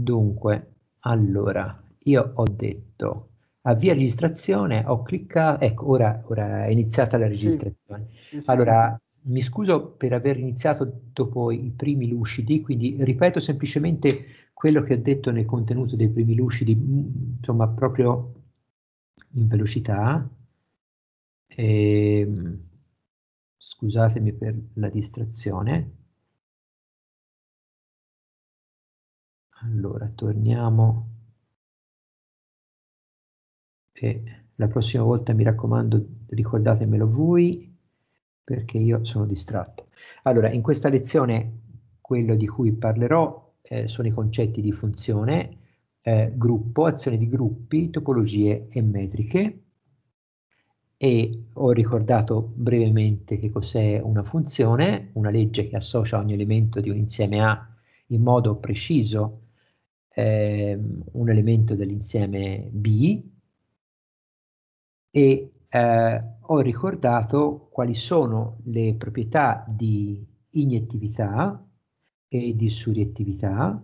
Dunque, allora, io ho detto avvia registrazione, ho cliccato, ecco, ora, ora è iniziata la registrazione. Sì, sì, allora, sì. mi scuso per aver iniziato dopo i primi lucidi, quindi ripeto semplicemente quello che ho detto nel contenuto dei primi lucidi, mm, insomma, proprio in velocità. E, ehm, scusatemi per la distrazione. Allora, torniamo e la prossima volta mi raccomando ricordatemelo voi perché io sono distratto. Allora, in questa lezione quello di cui parlerò eh, sono i concetti di funzione, eh, gruppo, azione di gruppi, topologie e metriche e ho ricordato brevemente che cos'è una funzione, una legge che associa ogni elemento di un insieme A in modo preciso eh, un elemento dell'insieme B e eh, ho ricordato quali sono le proprietà di iniettività e di suriettività,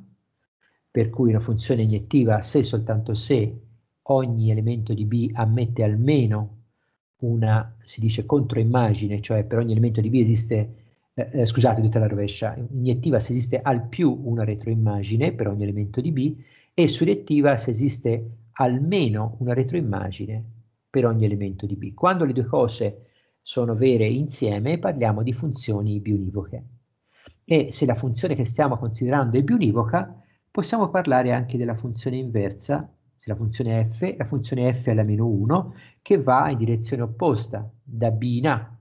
per cui una funzione iniettiva se e soltanto se ogni elemento di B ammette almeno una, si dice, controimmagine, cioè per ogni elemento di B esiste una eh, eh, scusate, detta la rovescia, iniettiva se esiste al più una retroimmagine per ogni elemento di B e suriettiva se esiste almeno una retroimmagine per ogni elemento di B. Quando le due cose sono vere insieme parliamo di funzioni bionivoche e se la funzione che stiamo considerando è bionivoca possiamo parlare anche della funzione inversa se la funzione f, la funzione f alla meno 1 che va in direzione opposta da b in a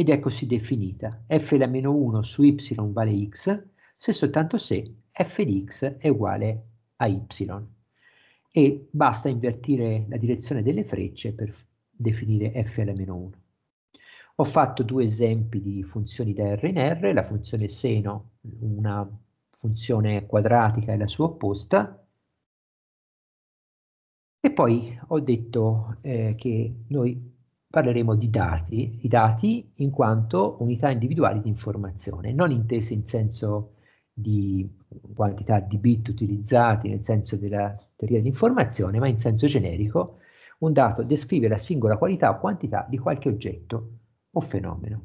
ed è così definita. f da meno 1 su y vale x se soltanto se f di x è uguale a y. E basta invertire la direzione delle frecce per definire f alla meno 1. Ho fatto due esempi di funzioni da R in R, la funzione seno, una funzione quadratica e la sua opposta, e poi ho detto eh, che noi parleremo di dati, i dati in quanto unità individuali di informazione, non intese in senso di quantità di bit utilizzati nel senso della teoria dell'informazione, ma in senso generico, un dato descrive la singola qualità o quantità di qualche oggetto o fenomeno.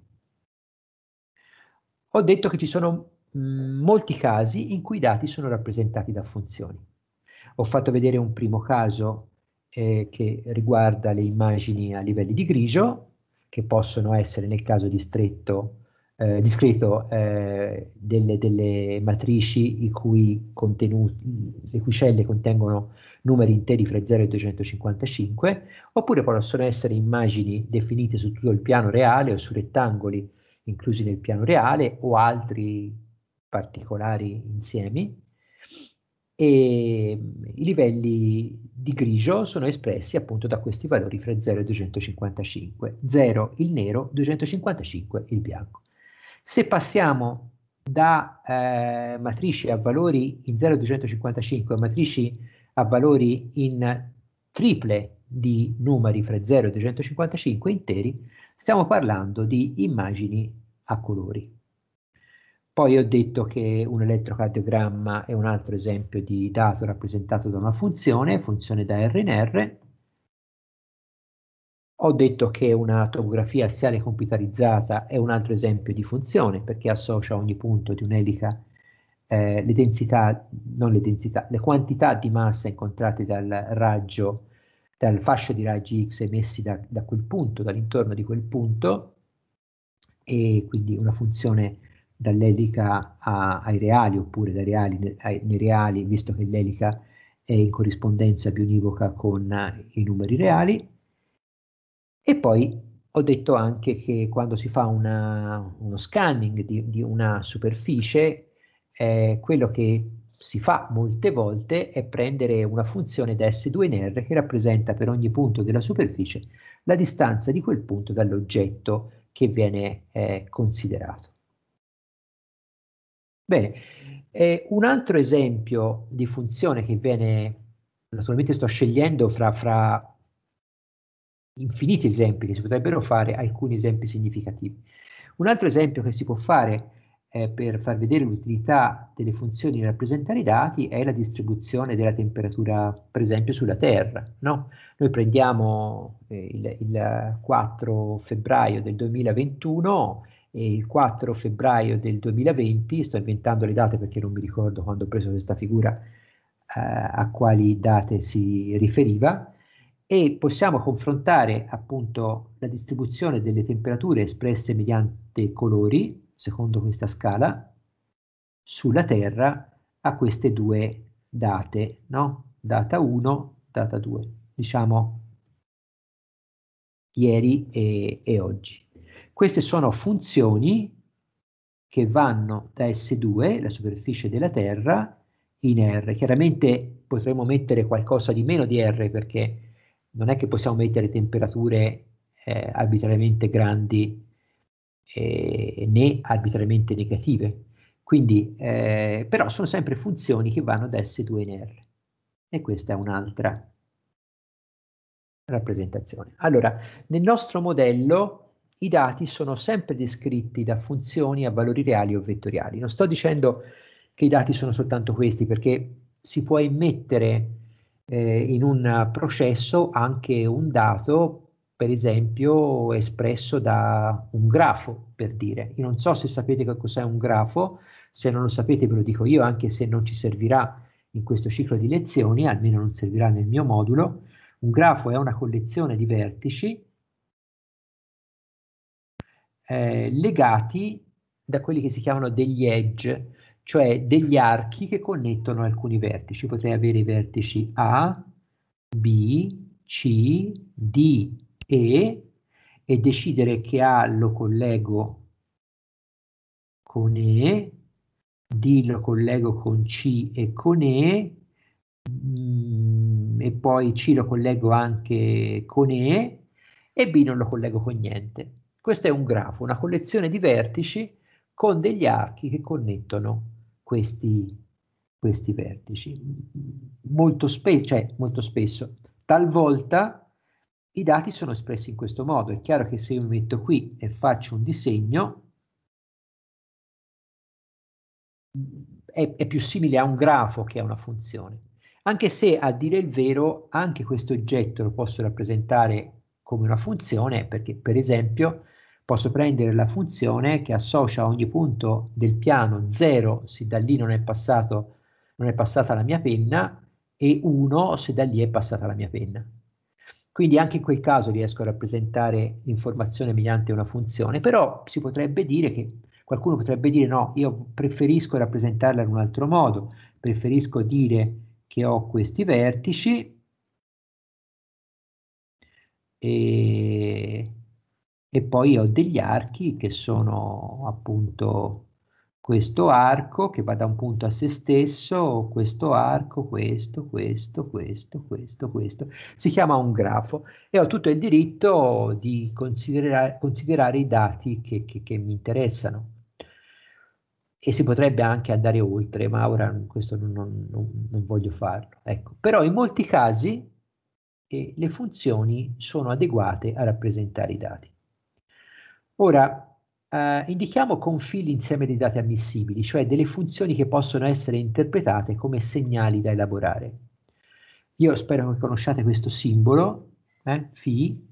Ho detto che ci sono mm, molti casi in cui i dati sono rappresentati da funzioni. Ho fatto vedere un primo caso eh, che riguarda le immagini a livelli di grigio, che possono essere nel caso distretto, eh, discreto eh, delle, delle, matrici cui le cui celle contengono numeri interi fra 0 e 255, oppure possono essere immagini definite su tutto il piano reale o su rettangoli inclusi nel piano reale o altri particolari insiemi e mm, i livelli di grigio sono espressi appunto da questi valori fra 0 e 255, 0 il nero, 255 il bianco. Se passiamo da eh, matrici a valori in 0 e 255 a matrici a valori in triple di numeri fra 0 e 255 interi, stiamo parlando di immagini a colori. Poi ho detto che un elettrocardiogramma è un altro esempio di dato rappresentato da una funzione, funzione da R in R. Ho detto che una topografia assiale computarizzata è un altro esempio di funzione perché associa a ogni punto di un'elica eh, le densità, non le densità, le quantità di massa incontrate dal raggio, dal fascio di raggi X emessi da, da quel punto, dall'intorno di quel punto, e quindi una funzione dall'elica a, ai reali oppure dai reali ai, nei reali, visto che l'elica è in corrispondenza bionivoca con eh, i numeri reali. E poi ho detto anche che quando si fa una, uno scanning di, di una superficie, eh, quello che si fa molte volte è prendere una funzione da S2 nr che rappresenta per ogni punto della superficie la distanza di quel punto dall'oggetto che viene eh, considerato. Bene, eh, un altro esempio di funzione che viene, naturalmente sto scegliendo fra, fra infiniti esempi che si potrebbero fare, alcuni esempi significativi. Un altro esempio che si può fare eh, per far vedere l'utilità delle funzioni di rappresentare i dati è la distribuzione della temperatura, per esempio, sulla Terra. No? Noi prendiamo eh, il, il 4 febbraio del 2021 il 4 febbraio del 2020, sto inventando le date perché non mi ricordo quando ho preso questa figura eh, a quali date si riferiva, e possiamo confrontare appunto la distribuzione delle temperature espresse mediante colori, secondo questa scala, sulla Terra a queste due date, no? data 1, data 2, diciamo ieri e, e oggi. Queste sono funzioni che vanno da S2, la superficie della Terra, in R. Chiaramente potremmo mettere qualcosa di meno di R perché non è che possiamo mettere temperature eh, arbitrariamente grandi eh, né arbitrariamente negative. Quindi, eh, però sono sempre funzioni che vanno da S2 in R. E questa è un'altra rappresentazione. Allora, nel nostro modello i dati sono sempre descritti da funzioni a valori reali o vettoriali. Non sto dicendo che i dati sono soltanto questi, perché si può immettere eh, in un processo anche un dato, per esempio, espresso da un grafo, per dire. Io non so se sapete che cos'è un grafo, se non lo sapete ve lo dico io, anche se non ci servirà in questo ciclo di lezioni, almeno non servirà nel mio modulo. Un grafo è una collezione di vertici eh, legati da quelli che si chiamano degli edge, cioè degli archi che connettono alcuni vertici. Potrei avere i vertici A, B, C, D, E e decidere che A lo collego con E, D lo collego con C e con E, mm, e poi C lo collego anche con E, e B non lo collego con niente. Questo è un grafo, una collezione di vertici con degli archi che connettono questi, questi vertici. Molto, spe cioè, molto spesso, talvolta i dati sono espressi in questo modo. È chiaro che se io mi metto qui e faccio un disegno, è, è più simile a un grafo che a una funzione. Anche se, a dire il vero, anche questo oggetto lo posso rappresentare come una funzione, perché per esempio posso prendere la funzione che associa ogni punto del piano 0 se da lì non è, passato, non è passata la mia penna e 1 se da lì è passata la mia penna. Quindi anche in quel caso riesco a rappresentare l'informazione mediante una funzione, però si potrebbe dire che qualcuno potrebbe dire no, io preferisco rappresentarla in un altro modo, preferisco dire che ho questi vertici e e poi ho degli archi che sono appunto questo arco che va da un punto a se stesso, questo arco, questo, questo, questo, questo, questo. Si chiama un grafo e ho tutto il diritto di considerare, considerare i dati che, che, che mi interessano. E si potrebbe anche andare oltre, ma ora questo non, non, non voglio farlo. Ecco. Però in molti casi eh, le funzioni sono adeguate a rappresentare i dati. Ora, eh, indichiamo con fill insieme dei dati ammissibili, cioè delle funzioni che possono essere interpretate come segnali da elaborare. Io spero che conosciate questo simbolo, eh, phi.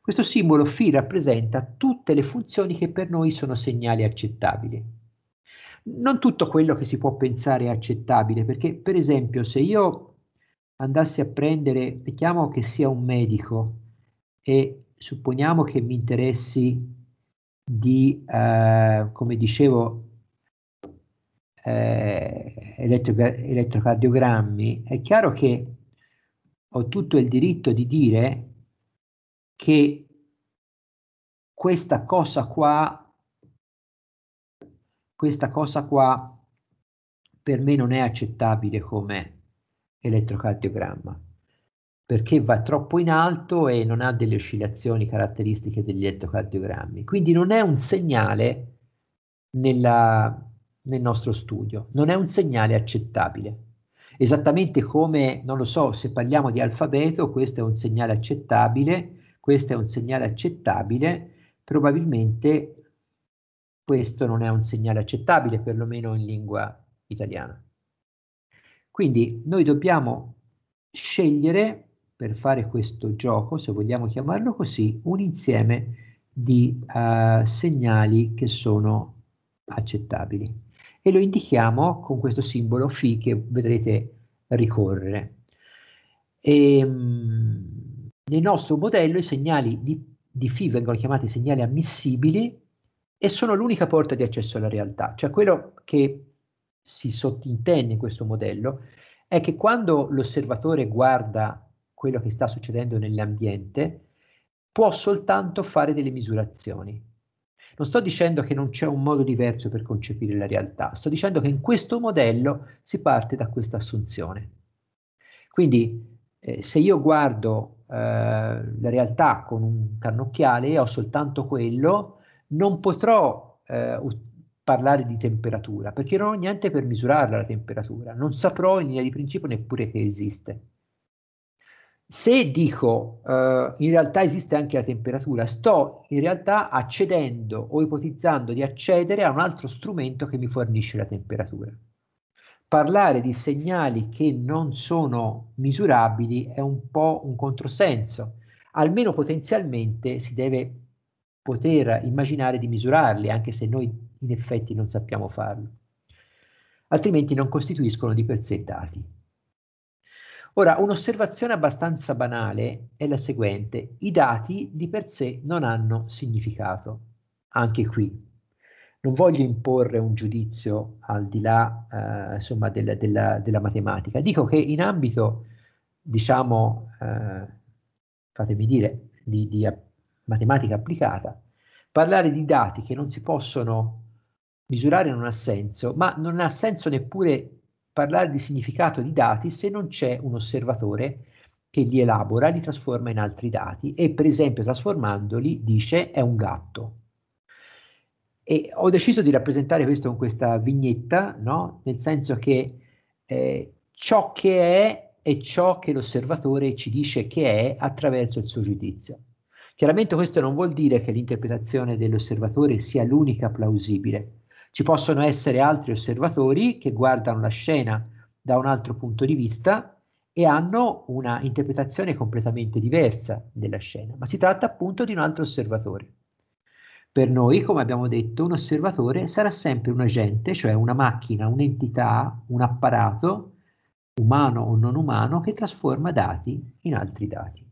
Questo simbolo phi rappresenta tutte le funzioni che per noi sono segnali accettabili. Non tutto quello che si può pensare è accettabile, perché per esempio se io andassi a prendere, mettiamo che sia un medico e supponiamo che mi interessi di, eh, come dicevo, eh, elettrocardiogrammi, è chiaro che ho tutto il diritto di dire che questa cosa qua, questa cosa qua per me non è accettabile come elettrocardiogramma perché va troppo in alto e non ha delle oscillazioni caratteristiche degli elettrocardiogrammi. Quindi non è un segnale nella, nel nostro studio, non è un segnale accettabile. Esattamente come, non lo so, se parliamo di alfabeto, questo è un segnale accettabile, questo è un segnale accettabile, probabilmente questo non è un segnale accettabile, perlomeno in lingua italiana. Quindi noi dobbiamo scegliere per fare questo gioco, se vogliamo chiamarlo così, un insieme di uh, segnali che sono accettabili. E lo indichiamo con questo simbolo φ che vedrete ricorrere. E, ehm, nel nostro modello i segnali di, di φ vengono chiamati segnali ammissibili e sono l'unica porta di accesso alla realtà, cioè quello che si sottintende in questo modello è che quando l'osservatore guarda quello che sta succedendo nell'ambiente, può soltanto fare delle misurazioni. Non sto dicendo che non c'è un modo diverso per concepire la realtà, sto dicendo che in questo modello si parte da questa assunzione. Quindi eh, se io guardo eh, la realtà con un cannocchiale e ho soltanto quello, non potrò eh, parlare di temperatura, perché non ho niente per misurarla la temperatura, non saprò in linea di principio neppure che esiste. Se dico eh, in realtà esiste anche la temperatura, sto in realtà accedendo o ipotizzando di accedere a un altro strumento che mi fornisce la temperatura. Parlare di segnali che non sono misurabili è un po' un controsenso, almeno potenzialmente si deve poter immaginare di misurarli, anche se noi in effetti non sappiamo farlo, altrimenti non costituiscono di per sé dati. Ora, un'osservazione abbastanza banale è la seguente, i dati di per sé non hanno significato, anche qui. Non voglio imporre un giudizio al di là eh, insomma, del, della, della, matematica, dico che in ambito, diciamo, eh, fatemi dire, di, di a, matematica applicata, parlare di dati che non si possono misurare non ha senso, ma non ha senso neppure parlare di significato di dati se non c'è un osservatore che li elabora, li trasforma in altri dati e per esempio trasformandoli dice è un gatto. E ho deciso di rappresentare questo con questa vignetta, no? nel senso che eh, ciò che è è ciò che l'osservatore ci dice che è attraverso il suo giudizio. Chiaramente questo non vuol dire che l'interpretazione dell'osservatore sia l'unica plausibile, ci possono essere altri osservatori che guardano la scena da un altro punto di vista e hanno una interpretazione completamente diversa della scena, ma si tratta appunto di un altro osservatore. Per noi, come abbiamo detto, un osservatore sarà sempre un agente, cioè una macchina, un'entità, un apparato, umano o non umano, che trasforma dati in altri dati.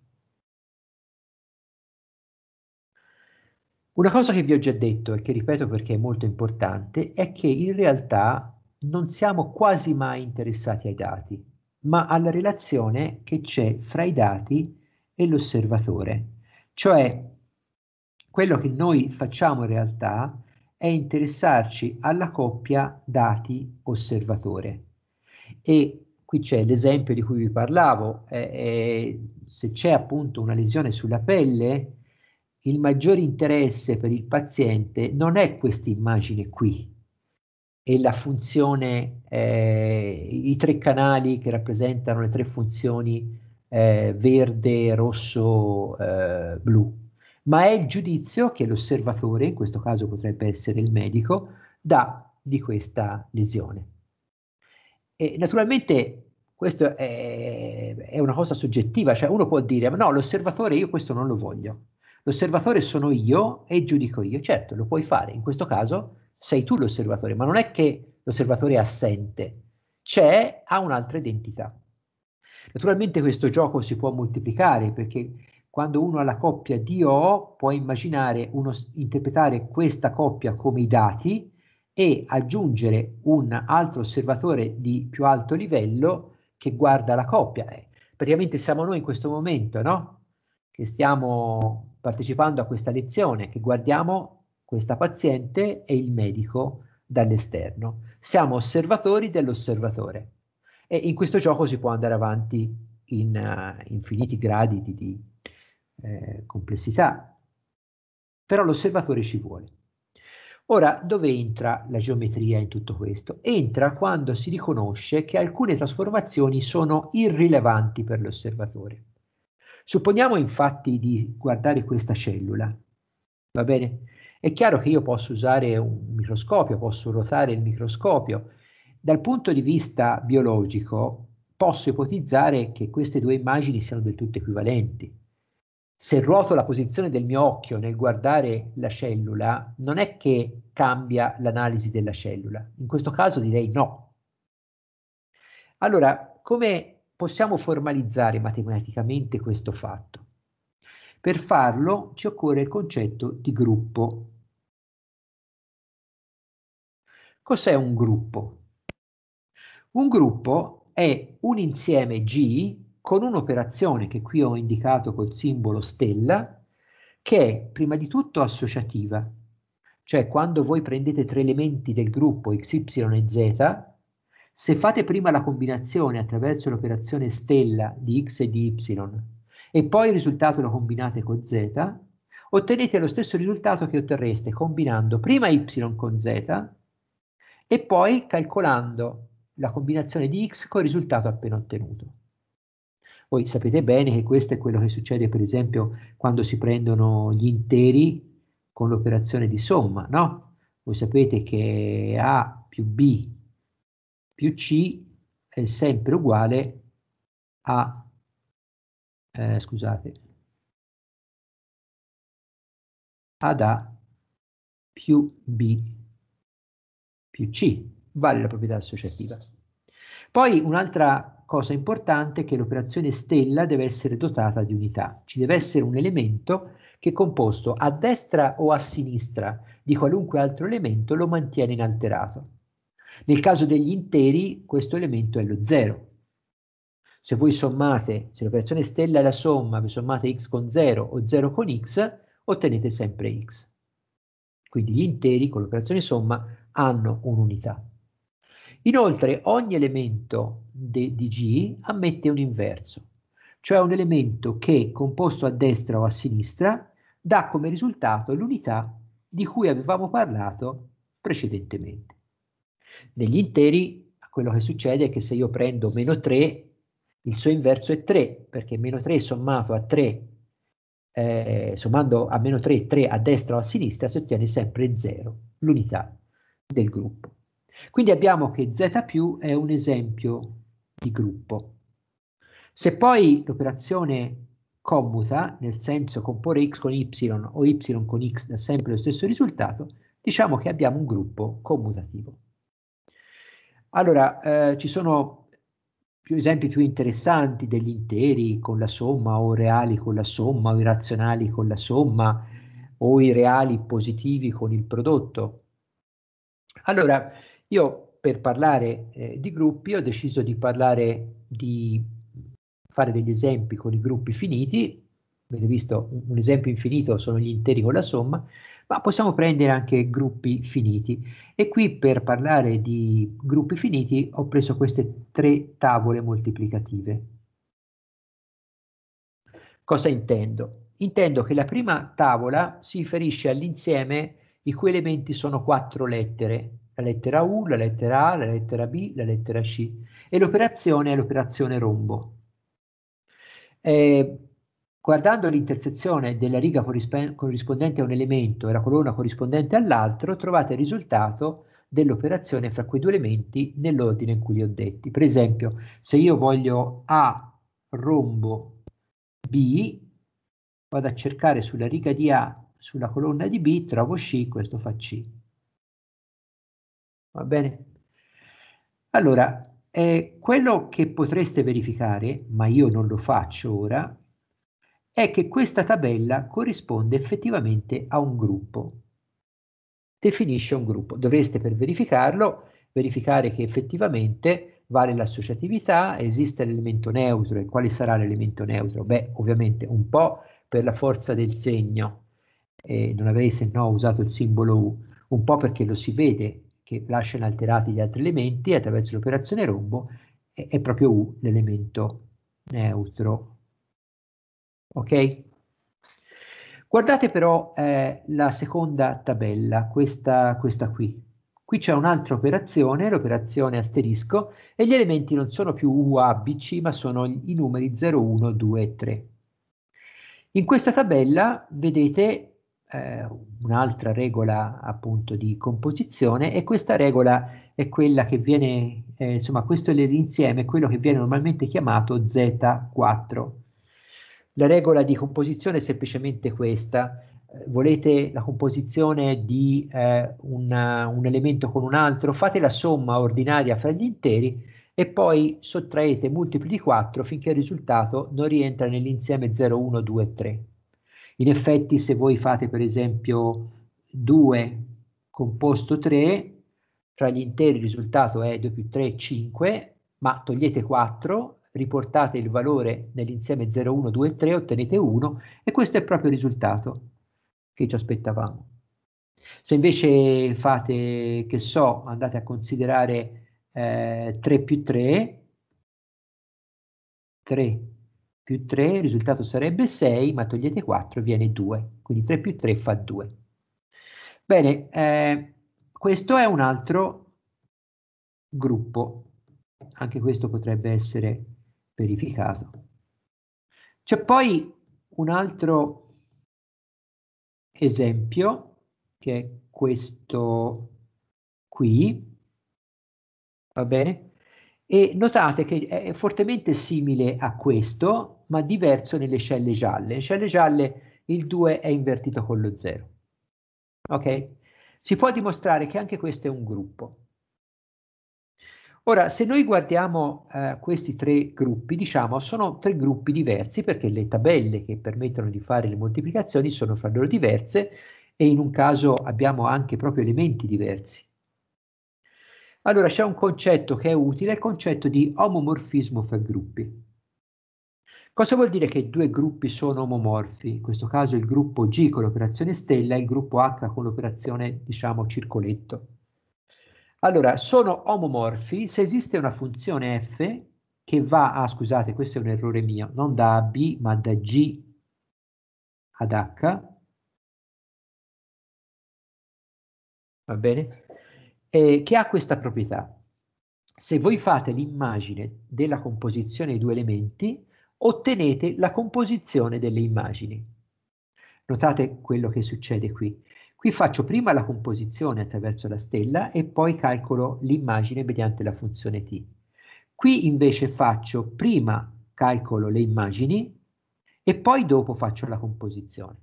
Una cosa che vi ho già detto e che ripeto perché è molto importante è che in realtà non siamo quasi mai interessati ai dati, ma alla relazione che c'è fra i dati e l'osservatore. Cioè, quello che noi facciamo in realtà è interessarci alla coppia dati-osservatore. E qui c'è l'esempio di cui vi parlavo, eh, eh, se c'è appunto una lesione sulla pelle, il maggior interesse per il paziente non è questa immagine qui, e la funzione, eh, i tre canali che rappresentano le tre funzioni eh, verde, rosso, eh, blu, ma è il giudizio che l'osservatore, in questo caso potrebbe essere il medico, dà di questa lesione. E naturalmente questo è, è una cosa soggettiva, cioè uno può dire, ma no, l'osservatore io questo non lo voglio, L'osservatore sono io e giudico io. Certo, lo puoi fare. In questo caso sei tu l'osservatore, ma non è che l'osservatore è assente, c'è, ha un'altra identità. Naturalmente questo gioco si può moltiplicare perché quando uno ha la coppia di O può immaginare, uno, interpretare questa coppia come i dati e aggiungere un altro osservatore di più alto livello che guarda la coppia. Eh, praticamente siamo noi in questo momento, no? Che stiamo partecipando a questa lezione che guardiamo questa paziente e il medico dall'esterno. Siamo osservatori dell'osservatore e in questo gioco si può andare avanti in uh, infiniti gradi di, di eh, complessità, però l'osservatore ci vuole. Ora, dove entra la geometria in tutto questo? Entra quando si riconosce che alcune trasformazioni sono irrilevanti per l'osservatore. Supponiamo infatti di guardare questa cellula, va bene? È chiaro che io posso usare un microscopio, posso ruotare il microscopio. Dal punto di vista biologico posso ipotizzare che queste due immagini siano del tutto equivalenti. Se ruoto la posizione del mio occhio nel guardare la cellula, non è che cambia l'analisi della cellula. In questo caso direi no. Allora, come possiamo formalizzare matematicamente questo fatto. Per farlo ci occorre il concetto di gruppo. Cos'è un gruppo? Un gruppo è un insieme G con un'operazione che qui ho indicato col simbolo stella, che è prima di tutto associativa, cioè quando voi prendete tre elementi del gruppo x, y e z, se fate prima la combinazione attraverso l'operazione stella di x e di y e poi il risultato lo combinate con z, ottenete lo stesso risultato che otterreste combinando prima y con z e poi calcolando la combinazione di x col risultato appena ottenuto. Voi sapete bene che questo è quello che succede per esempio quando si prendono gli interi con l'operazione di somma, no? Voi sapete che a più b più C è sempre uguale a, eh, scusate, ad A più B più C, vale la proprietà associativa. Poi un'altra cosa importante è che l'operazione stella deve essere dotata di unità, ci deve essere un elemento che composto a destra o a sinistra di qualunque altro elemento lo mantiene inalterato. Nel caso degli interi questo elemento è lo 0. Se voi sommate, se l'operazione stella è la somma, vi sommate x con 0 o 0 con x, ottenete sempre x. Quindi gli interi con l'operazione somma hanno un'unità. Inoltre ogni elemento di G ammette un inverso, cioè un elemento che composto a destra o a sinistra dà come risultato l'unità di cui avevamo parlato precedentemente. Negli interi, quello che succede è che se io prendo meno 3, il suo inverso è 3, perché meno 3 sommato a 3, eh, sommando a meno 3, 3 a destra o a sinistra, si ottiene sempre 0, l'unità del gruppo. Quindi abbiamo che z più è un esempio di gruppo. Se poi l'operazione commuta, nel senso comporre x con y o y con x dà sempre lo stesso risultato, diciamo che abbiamo un gruppo commutativo. Allora, eh, ci sono più esempi più interessanti degli interi con la somma o reali con la somma o i razionali con la somma o i reali positivi con il prodotto. Allora, io per parlare eh, di gruppi ho deciso di parlare di fare degli esempi con i gruppi finiti, avete visto un esempio infinito sono gli interi con la somma, ma possiamo prendere anche gruppi finiti. E qui per parlare di gruppi finiti ho preso queste tre tavole moltiplicative. Cosa intendo? Intendo che la prima tavola si riferisce all'insieme i cui elementi sono quattro lettere, la lettera U, la lettera A, la lettera B, la lettera C, e l'operazione è l'operazione rombo. Eh, Guardando l'intersezione della riga corrispondente a un elemento e la colonna corrispondente all'altro, trovate il risultato dell'operazione fra quei due elementi nell'ordine in cui li ho detti. Per esempio, se io voglio A rombo B, vado a cercare sulla riga di A, sulla colonna di B, trovo C, questo fa C. Va bene? Allora, eh, quello che potreste verificare, ma io non lo faccio ora, è che questa tabella corrisponde effettivamente a un gruppo. Definisce un gruppo. Dovreste per verificarlo verificare che effettivamente vale l'associatività, esiste l'elemento neutro e quale sarà l'elemento neutro? Beh, ovviamente un po' per la forza del segno, eh, non avrei se no usato il simbolo U, un po' perché lo si vede che lascia inalterati gli altri elementi attraverso l'operazione rombo, è, è proprio U l'elemento neutro. Ok? Guardate però eh, la seconda tabella, questa, questa qui. Qui c'è un'altra operazione, l'operazione asterisco, e gli elementi non sono più U, A, B, C, ma sono i numeri 0, 1, 2 e 3. In questa tabella vedete eh, un'altra regola appunto di composizione e questa regola è quella che viene, eh, insomma questo è l'insieme, quello che viene normalmente chiamato Z4. La regola di composizione è semplicemente questa. Eh, volete la composizione di eh, una, un elemento con un altro, fate la somma ordinaria fra gli interi e poi sottraete multipli di 4 finché il risultato non rientra nell'insieme 0, 1, 2, 3. In effetti se voi fate per esempio 2 composto 3, fra gli interi il risultato è 2 più 3, 5, ma togliete 4 riportate il valore nell'insieme 0, 1, 2 e 3, ottenete 1 e questo è proprio il risultato che ci aspettavamo. Se invece fate, che so, andate a considerare eh, 3 più 3, 3 più 3, il risultato sarebbe 6, ma togliete 4 viene 2, quindi 3 più 3 fa 2. Bene, eh, questo è un altro gruppo, anche questo potrebbe essere verificato. C'è poi un altro esempio che è questo qui, va bene? E notate che è fortemente simile a questo, ma diverso nelle celle gialle. Nelle celle gialle il 2 è invertito con lo 0. Ok? Si può dimostrare che anche questo è un gruppo. Ora, se noi guardiamo eh, questi tre gruppi, diciamo, sono tre gruppi diversi perché le tabelle che permettono di fare le moltiplicazioni sono fra loro diverse e in un caso abbiamo anche proprio elementi diversi. Allora, c'è un concetto che è utile, il concetto di omomorfismo fra gruppi. Cosa vuol dire che due gruppi sono omomorfi? In questo caso il gruppo G con l'operazione stella e il gruppo H con l'operazione, diciamo, circoletto. Allora, sono omomorfi se esiste una funzione f che va a, scusate, questo è un errore mio, non da b ma da G ad H. Va bene? Eh, che ha questa proprietà. Se voi fate l'immagine della composizione dei due elementi, ottenete la composizione delle immagini. Notate quello che succede qui. Qui faccio prima la composizione attraverso la stella e poi calcolo l'immagine mediante la funzione t. Qui invece faccio prima calcolo le immagini e poi dopo faccio la composizione.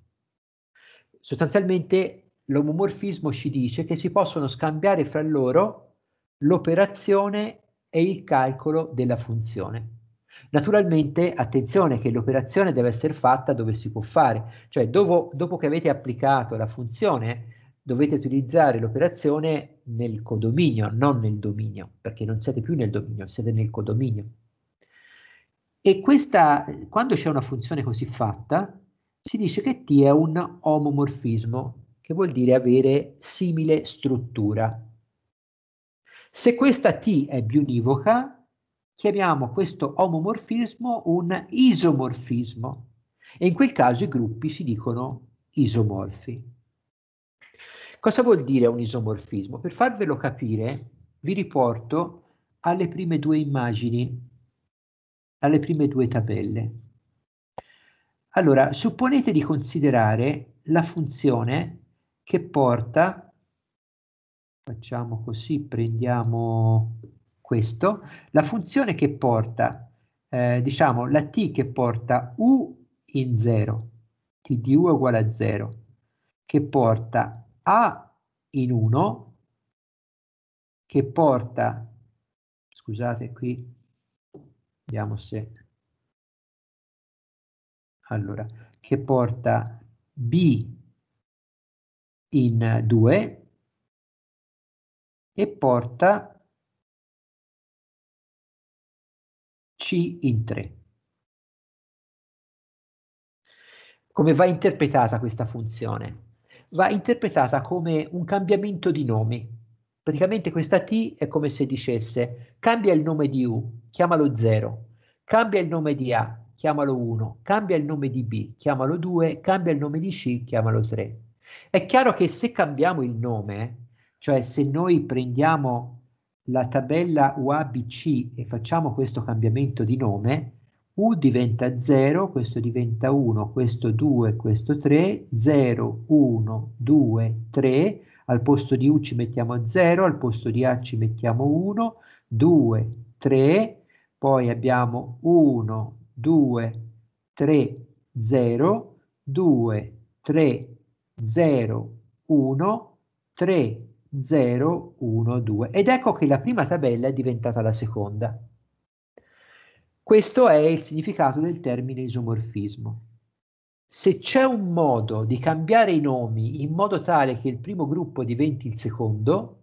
Sostanzialmente l'omomorfismo ci dice che si possono scambiare fra loro l'operazione e il calcolo della funzione. Naturalmente, attenzione che l'operazione deve essere fatta dove si può fare, cioè dopo, dopo che avete applicato la funzione dovete utilizzare l'operazione nel codominio, non nel dominio, perché non siete più nel dominio, siete nel codominio. E questa, quando c'è una funzione così fatta, si dice che T è un omomorfismo, che vuol dire avere simile struttura. Se questa T è bionivoca, chiamiamo questo omomorfismo un isomorfismo e in quel caso i gruppi si dicono isomorfi. Cosa vuol dire un isomorfismo? Per farvelo capire vi riporto alle prime due immagini, alle prime due tabelle. Allora, supponete di considerare la funzione che porta, facciamo così, prendiamo questo, la funzione che porta, eh, diciamo, la t che porta u in 0, t di u uguale a 0, che porta a in 1, che porta, scusate qui, vediamo se, allora, che porta b in 2 e porta in 3. Come va interpretata questa funzione? Va interpretata come un cambiamento di nomi. Praticamente questa T è come se dicesse cambia il nome di U, chiamalo 0, cambia il nome di A, chiamalo 1, cambia il nome di B, chiamalo 2, cambia il nome di C, chiamalo 3. È chiaro che se cambiamo il nome, cioè se noi prendiamo la tabella UABC e facciamo questo cambiamento di nome, U diventa 0, questo diventa 1, questo 2, questo 3, 0, 1, 2, 3, al posto di U ci mettiamo 0, al posto di A ci mettiamo 1, 2, 3, poi abbiamo 1, 2, 3, 0, 2, 3, 0, 1, 3, 0, 1, 2. Ed ecco che la prima tabella è diventata la seconda. Questo è il significato del termine isomorfismo. Se c'è un modo di cambiare i nomi in modo tale che il primo gruppo diventi il secondo,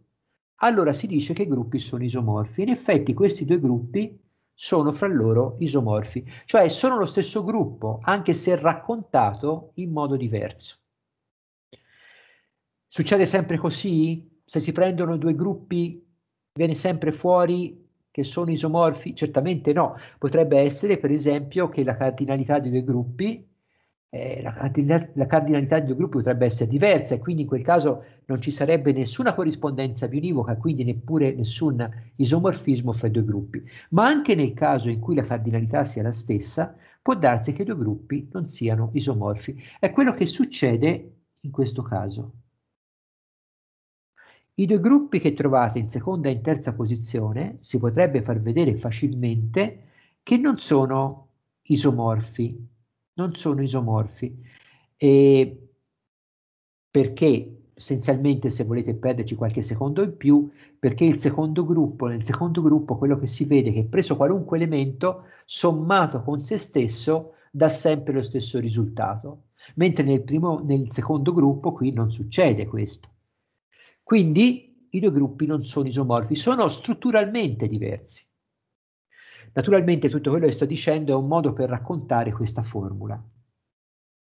allora si dice che i gruppi sono isomorfi. In effetti questi due gruppi sono fra loro isomorfi, cioè sono lo stesso gruppo, anche se raccontato in modo diverso. Succede sempre così? se si prendono due gruppi viene sempre fuori che sono isomorfi? Certamente no, potrebbe essere per esempio che la cardinalità di due gruppi eh, la, la, cardinalità di due gruppi potrebbe essere diversa e quindi in quel caso non ci sarebbe nessuna corrispondenza bionivoca, quindi neppure nessun isomorfismo fra i due gruppi. Ma anche nel caso in cui la cardinalità sia la stessa, può darsi che i due gruppi non siano isomorfi. È quello che succede in questo caso. I due gruppi che trovate in seconda e in terza posizione si potrebbe far vedere facilmente che non sono isomorfi, non sono isomorfi, e perché essenzialmente se volete perderci qualche secondo in più, perché il secondo gruppo, nel secondo gruppo quello che si vede è che preso qualunque elemento sommato con se stesso dà sempre lo stesso risultato, mentre nel, primo, nel secondo gruppo qui non succede questo. Quindi i due gruppi non sono isomorfi, sono strutturalmente diversi. Naturalmente tutto quello che sto dicendo è un modo per raccontare questa formula.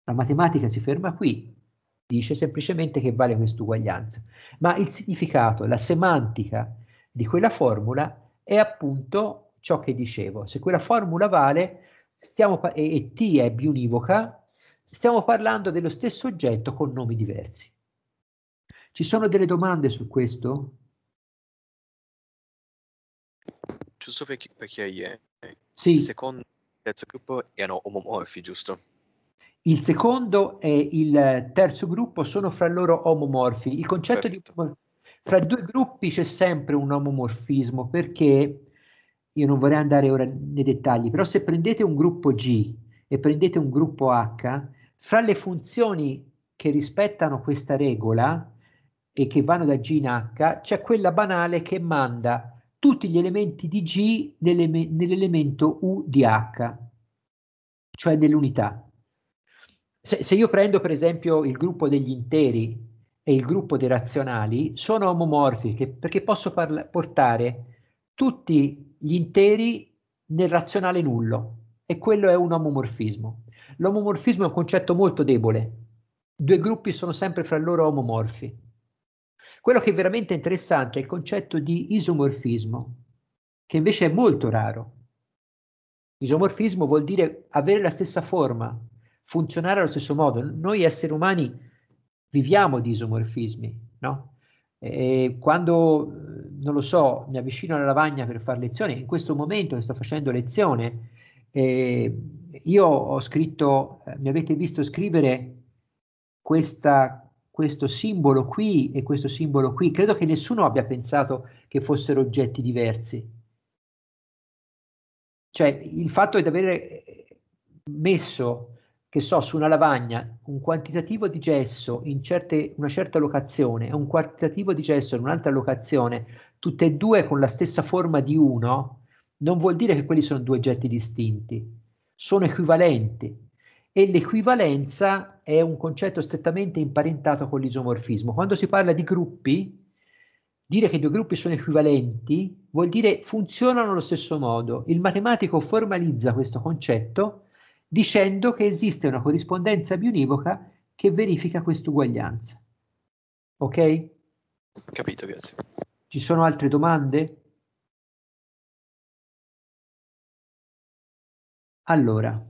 La matematica si ferma qui, dice semplicemente che vale quest'uguaglianza, ma il significato, la semantica di quella formula è appunto ciò che dicevo. Se quella formula vale stiamo, e, e T è bionivoca, stiamo parlando dello stesso oggetto con nomi diversi. Ci sono delle domande su questo? Giusto perché, perché yeah. sì. il secondo e il terzo gruppo erano omomorfi, giusto? Il secondo e il terzo gruppo sono fra loro omomorfi. Il concetto Perfetto. di fra due gruppi c'è sempre un omomorfismo perché io non vorrei andare ora nei dettagli, però se prendete un gruppo G e prendete un gruppo H, fra le funzioni che rispettano questa regola e che vanno da G in H, c'è quella banale che manda tutti gli elementi di G nell'elemento U di H, cioè nell'unità. Se, se io prendo per esempio il gruppo degli interi e il gruppo dei razionali, sono omomorfiche perché posso portare tutti gli interi nel razionale nullo e quello è un omomorfismo. L'omomorfismo è un concetto molto debole. Due gruppi sono sempre fra loro omomorfi quello che è veramente interessante è il concetto di isomorfismo, che invece è molto raro. Isomorfismo vuol dire avere la stessa forma, funzionare allo stesso modo. Noi esseri umani viviamo di isomorfismi, no? E quando, non lo so, mi avvicino alla lavagna per fare lezione, in questo momento che sto facendo lezione, eh, io ho scritto, eh, mi avete visto scrivere questa questo simbolo qui e questo simbolo qui. Credo che nessuno abbia pensato che fossero oggetti diversi. Cioè, il fatto di avere eh, messo, che so, su una lavagna un quantitativo di gesso in certe, una certa locazione e un quantitativo di gesso in un'altra locazione, tutte e due con la stessa forma di uno, non vuol dire che quelli sono due oggetti distinti, sono equivalenti, e l'equivalenza è un concetto strettamente imparentato con l'isomorfismo. Quando si parla di gruppi, dire che due gruppi sono equivalenti vuol dire funzionano allo stesso modo. Il matematico formalizza questo concetto dicendo che esiste una corrispondenza bionivoca che verifica quest'uguaglianza. Ok? Capito, grazie. Ci sono altre domande? Allora,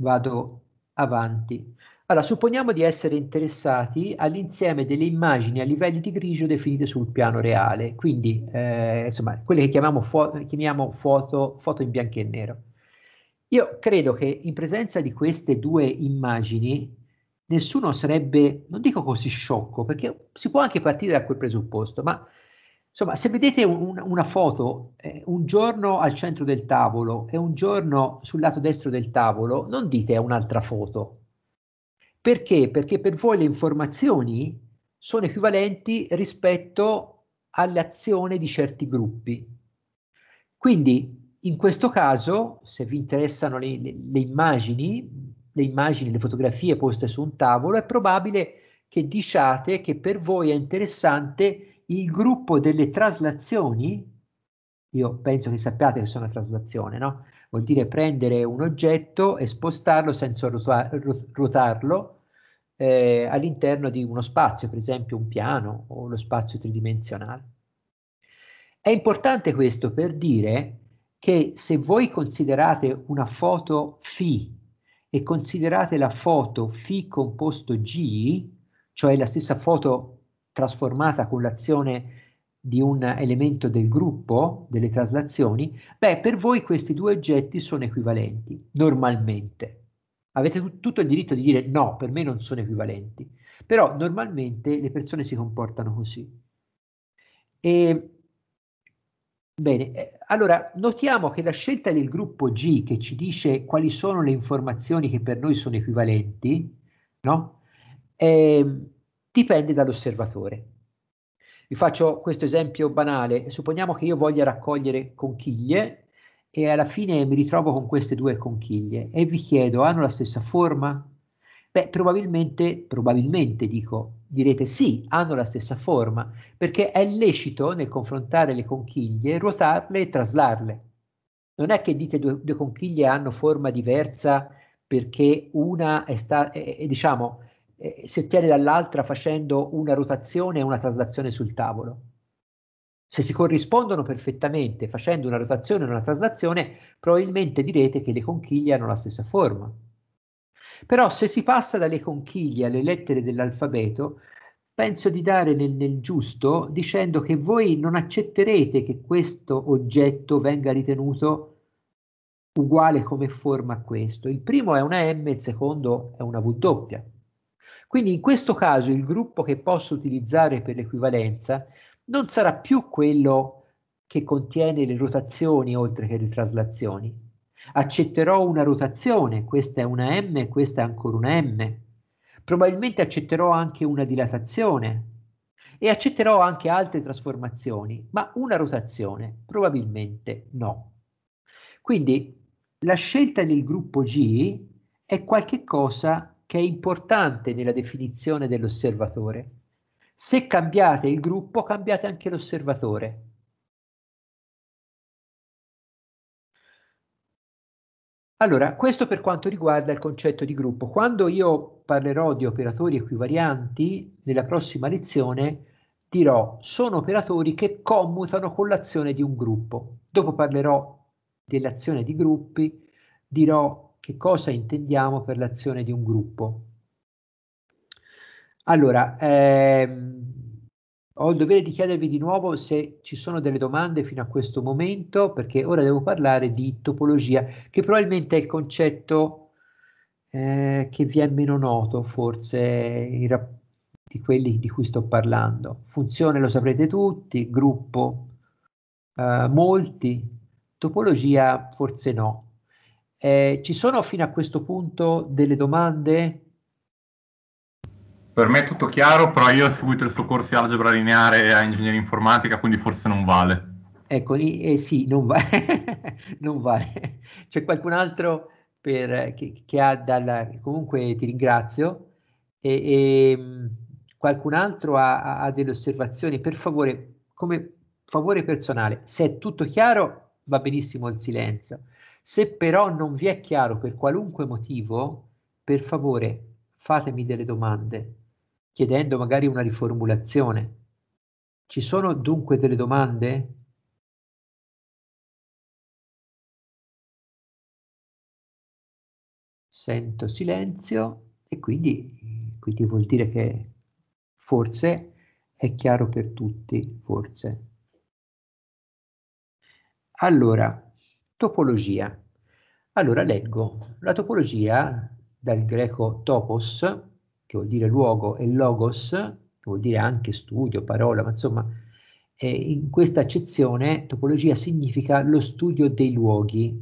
vado avanti. Allora, supponiamo di essere interessati all'insieme delle immagini a livelli di grigio definite sul piano reale, quindi eh, insomma, quelle che chiamiamo, fo- chiamiamo foto, foto in bianco e nero. Io credo che in presenza di queste due immagini nessuno sarebbe, non dico così sciocco, perché si può anche partire da quel presupposto, ma Insomma, se vedete un, una foto, eh, un giorno al centro del tavolo e un giorno sul lato destro del tavolo, non dite è un'altra foto. Perché? Perché per voi le informazioni sono equivalenti rispetto all'azione di certi gruppi. Quindi, in questo caso, se vi interessano le, le, le immagini, le immagini, le fotografie poste su un tavolo, è probabile che diciate che per voi è interessante il gruppo delle traslazioni, io penso che sappiate che sono una traslazione, no? Vuol dire prendere un oggetto e spostarlo senza ruotarlo eh, all'interno di uno spazio, per esempio un piano o lo spazio tridimensionale. È importante questo per dire che se voi considerate una foto φ e considerate la foto φ composto g, cioè la stessa foto trasformata con l'azione di un elemento del gruppo delle traslazioni, beh, per voi questi due oggetti sono equivalenti, normalmente. Avete tutto il diritto di dire no, per me non sono equivalenti, però normalmente le persone si comportano così. E, bene, eh, allora notiamo che la scelta del gruppo G che ci dice quali sono le informazioni che per noi sono equivalenti, no? Eh, Dipende dall'osservatore. Vi faccio questo esempio banale. Supponiamo che io voglia raccogliere conchiglie e alla fine mi ritrovo con queste due conchiglie e vi chiedo, hanno la stessa forma? Beh, probabilmente, probabilmente dico, direte sì, hanno la stessa forma, perché è lecito nel confrontare le conchiglie ruotarle e traslarle. Non è che dite due, due conchiglie hanno forma diversa perché una è stata, diciamo, eh, si ottiene dall'altra facendo una rotazione e una traslazione sul tavolo. Se si corrispondono perfettamente facendo una rotazione e una traslazione, probabilmente direte che le conchiglie hanno la stessa forma. Però se si passa dalle conchiglie alle lettere dell'alfabeto, penso di dare nel, nel, giusto dicendo che voi non accetterete che questo oggetto venga ritenuto uguale come forma a questo. Il primo è una M, il secondo è una W. Quindi in questo caso il gruppo che posso utilizzare per l'equivalenza non sarà più quello che contiene le rotazioni oltre che le traslazioni. Accetterò una rotazione, questa è una m, questa è ancora una m. Probabilmente accetterò anche una dilatazione e accetterò anche altre trasformazioni, ma una rotazione probabilmente no. Quindi la scelta del gruppo G è qualcosa che che è importante nella definizione dell'osservatore. Se cambiate il gruppo, cambiate anche l'osservatore. Allora, questo per quanto riguarda il concetto di gruppo. Quando io parlerò di operatori equivarianti, nella prossima lezione dirò sono operatori che commutano con l'azione di un gruppo. Dopo parlerò dell'azione di gruppi, dirò che cosa intendiamo per l'azione di un gruppo. Allora, ehm, ho il dovere di chiedervi di nuovo se ci sono delle domande fino a questo momento, perché ora devo parlare di topologia, che probabilmente è il concetto eh, che vi è meno noto, forse, di quelli di cui sto parlando. Funzione lo saprete tutti, gruppo eh, molti, topologia forse no. Eh, ci sono fino a questo punto delle domande? Per me è tutto chiaro, però io ho seguito il suo corso di algebra lineare e a ingegneria informatica, quindi forse non vale. Ecco, eh, sì, non, va non vale. C'è qualcun altro per, che, che, ha dalla... Comunque ti ringrazio. E, e ehm, qualcun altro ha, ha delle osservazioni? Per favore, come favore personale, se è tutto chiaro va benissimo il silenzio se però non vi è chiaro per qualunque motivo, per favore fatemi delle domande, chiedendo magari una riformulazione. Ci sono dunque delle domande? Sento silenzio e quindi, quindi vuol dire che forse è chiaro per tutti, forse. Allora, Topologia. Allora leggo, la topologia dal greco topos, che vuol dire luogo, e logos, che vuol dire anche studio, parola, ma insomma eh, in questa accezione topologia significa lo studio dei luoghi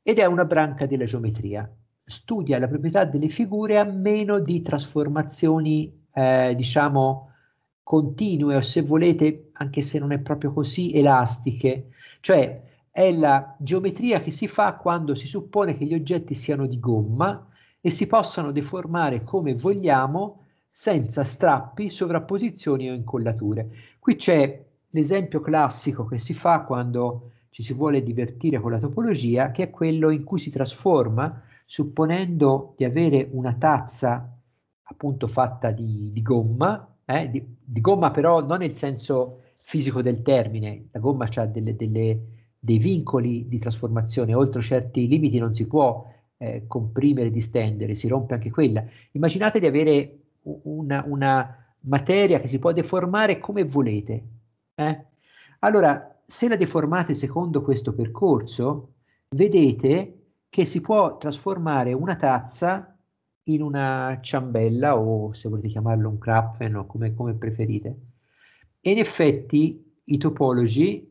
ed è una branca della geometria. Studia la proprietà delle figure a meno di trasformazioni, eh, diciamo, continue o se volete, anche se non è proprio così, elastiche, cioè è la geometria che si fa quando si suppone che gli oggetti siano di gomma e si possano deformare come vogliamo senza strappi, sovrapposizioni o incollature. Qui c'è l'esempio classico che si fa quando ci si vuole divertire con la topologia, che è quello in cui si trasforma, supponendo di avere una tazza appunto fatta di, di gomma, eh, di, di, gomma però non nel senso fisico del termine, la gomma ha delle, delle dei vincoli di trasformazione, oltre certi limiti non si può eh, comprimere, distendere, si rompe anche quella. Immaginate di avere una, una materia che si può deformare come volete. Eh? Allora, se la deformate secondo questo percorso, vedete che si può trasformare una tazza in una ciambella o se volete chiamarlo un krapfen o come, come preferite. E in effetti i topologi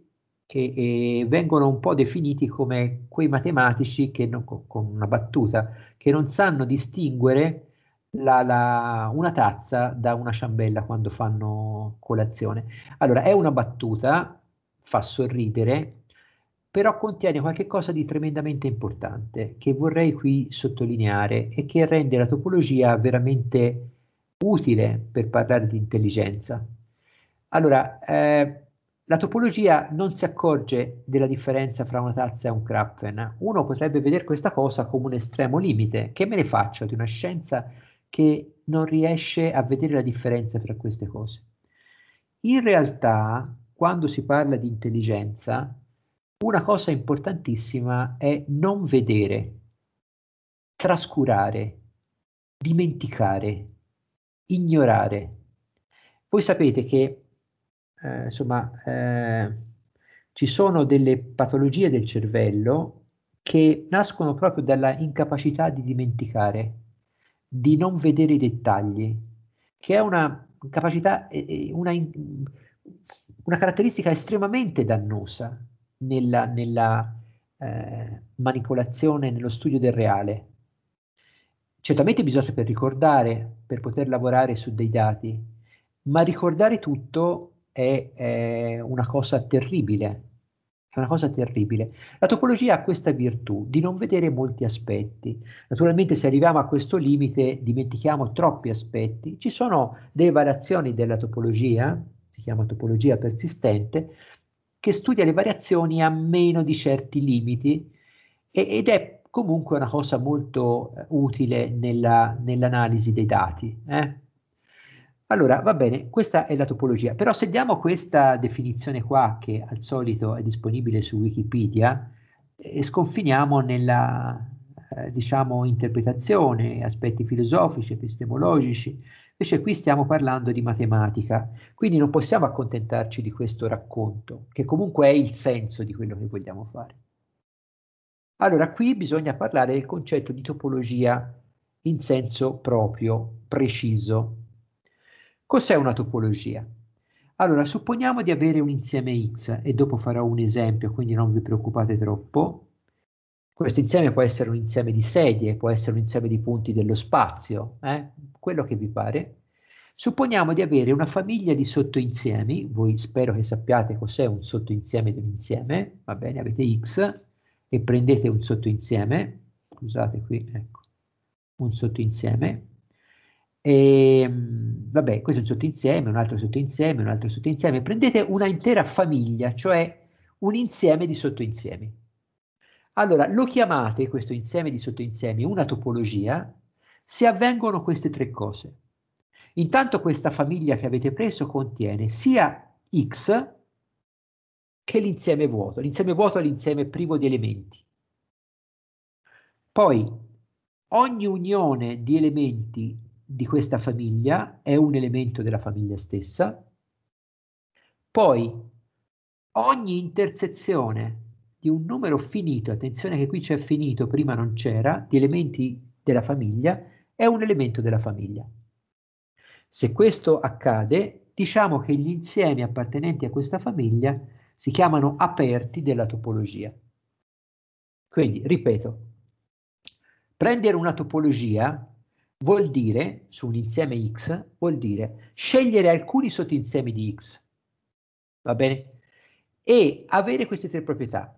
che eh, vengono un po' definiti come quei matematici che non, con una battuta, che non sanno distinguere la, la, una tazza da una ciambella quando fanno colazione. Allora, è una battuta, fa sorridere, però contiene qualcosa di tremendamente importante che vorrei qui sottolineare e che rende la topologia veramente utile per parlare di intelligenza. Allora, eh, la topologia non si accorge della differenza fra una tazza e un Krapfen. Uno potrebbe vedere questa cosa come un estremo limite. Che me ne faccio di una scienza che non riesce a vedere la differenza fra queste cose? In realtà, quando si parla di intelligenza, una cosa importantissima è non vedere, trascurare, dimenticare, ignorare. Voi sapete che eh, insomma, eh, ci sono delle patologie del cervello che nascono proprio dalla incapacità di dimenticare, di non vedere i dettagli, che è una capacità, eh, eh, una, una caratteristica estremamente dannosa nella, nella eh, manipolazione, nello studio del reale. Certamente bisogna saper ricordare per poter lavorare su dei dati, ma ricordare tutto è, è eh, una cosa terribile, è una cosa terribile. La topologia ha questa virtù di non vedere molti aspetti. Naturalmente se arriviamo a questo limite dimentichiamo troppi aspetti. Ci sono delle variazioni della topologia, si chiama topologia persistente, che studia le variazioni a meno di certi limiti e, ed è comunque una cosa molto eh, utile nella, nell'analisi dei dati. Eh? Allora, va bene, questa è la topologia, però se diamo questa definizione qua, che al solito è disponibile su Wikipedia, e eh, sconfiniamo nella, eh, diciamo, interpretazione, aspetti filosofici, epistemologici, invece qui stiamo parlando di matematica, quindi non possiamo accontentarci di questo racconto, che comunque è il senso di quello che vogliamo fare. Allora, qui bisogna parlare del concetto di topologia in senso proprio, preciso. Cos'è una topologia? Allora, supponiamo di avere un insieme X e dopo farò un esempio, quindi non vi preoccupate troppo. Questo insieme può essere un insieme di sedie, può essere un insieme di punti dello spazio, eh? quello che vi pare. Supponiamo di avere una famiglia di sottoinsiemi, voi spero che sappiate cos'è un sottoinsieme di un insieme, va bene, avete X e prendete un sottoinsieme, scusate qui, ecco, un sottoinsieme, e, ehm, vabbè, questo è un sottoinsieme, un altro sottoinsieme, un altro sottoinsieme. Prendete una intera famiglia, cioè un insieme di sottoinsiemi. Allora, lo chiamate questo insieme di sottoinsiemi una topologia se avvengono queste tre cose. Intanto questa famiglia che avete preso contiene sia x che l'insieme vuoto. L'insieme vuoto è l'insieme privo di elementi. Poi ogni unione di elementi di questa famiglia è un elemento della famiglia stessa. Poi ogni intersezione di un numero finito, attenzione che qui c'è finito, prima non c'era, di elementi della famiglia è un elemento della famiglia. Se questo accade, diciamo che gli insiemi appartenenti a questa famiglia si chiamano aperti della topologia. Quindi, ripeto, prendere una topologia vuol dire, su un insieme X, vuol dire scegliere alcuni sottoinsiemi di X, va bene? E avere queste tre proprietà.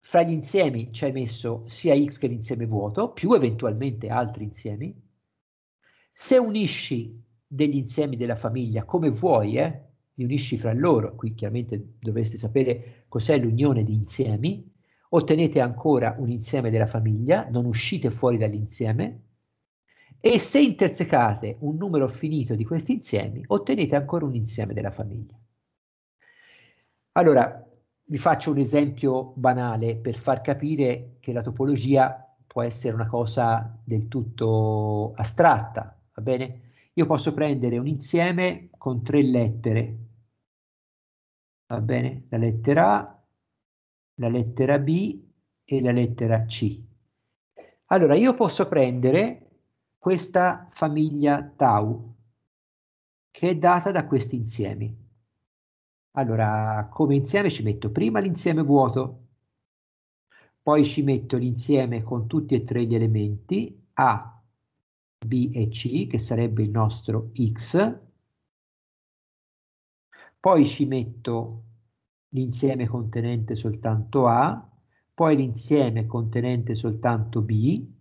Fra gli insiemi ci hai messo sia X che l'insieme vuoto, più eventualmente altri insiemi. Se unisci degli insiemi della famiglia come vuoi, eh, li unisci fra loro, qui chiaramente dovreste sapere cos'è l'unione di insiemi, ottenete ancora un insieme della famiglia, non uscite fuori dall'insieme, e se intersecate un numero finito di questi insiemi, ottenete ancora un insieme della famiglia. Allora, vi faccio un esempio banale per far capire che la topologia può essere una cosa del tutto astratta, va bene? Io posso prendere un insieme con tre lettere, va bene? La lettera A, la lettera B e la lettera C. Allora, io posso prendere questa famiglia tau che è data da questi insiemi. Allora, come insieme ci metto prima l'insieme vuoto, poi ci metto l'insieme con tutti e tre gli elementi A, B e C, che sarebbe il nostro X, poi ci metto l'insieme contenente soltanto A, poi l'insieme contenente soltanto B,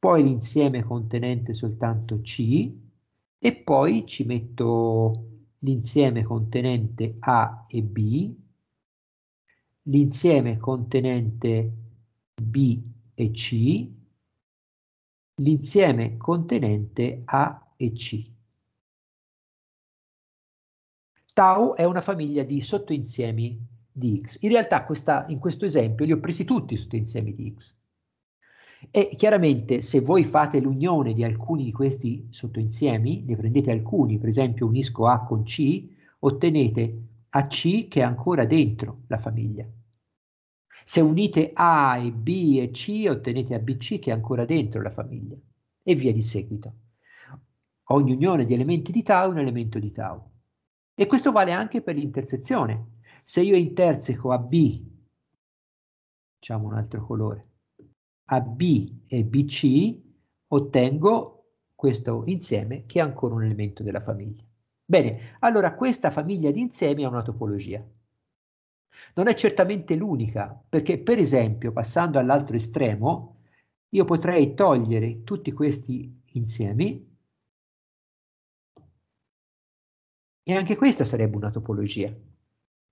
poi l'insieme contenente soltanto C e poi ci metto l'insieme contenente A e B, l'insieme contenente B e C, l'insieme contenente A e C. Tau è una famiglia di sottoinsiemi di X. In realtà questa, in questo esempio li ho presi tutti i sottoinsiemi di X. E chiaramente se voi fate l'unione di alcuni di questi sottoinsiemi, ne prendete alcuni, per esempio unisco A con C, ottenete AC che è ancora dentro la famiglia. Se unite A e B e C, ottenete ABC che è ancora dentro la famiglia. E via di seguito. Ogni unione di elementi di tau è un elemento di tau. E questo vale anche per l'intersezione. Se io interseco AB, facciamo un altro colore, AB e BC ottengo questo insieme che è ancora un elemento della famiglia. Bene, allora questa famiglia di insiemi ha una topologia. Non è certamente l'unica, perché per esempio, passando all'altro estremo, io potrei togliere tutti questi insiemi e anche questa sarebbe una topologia,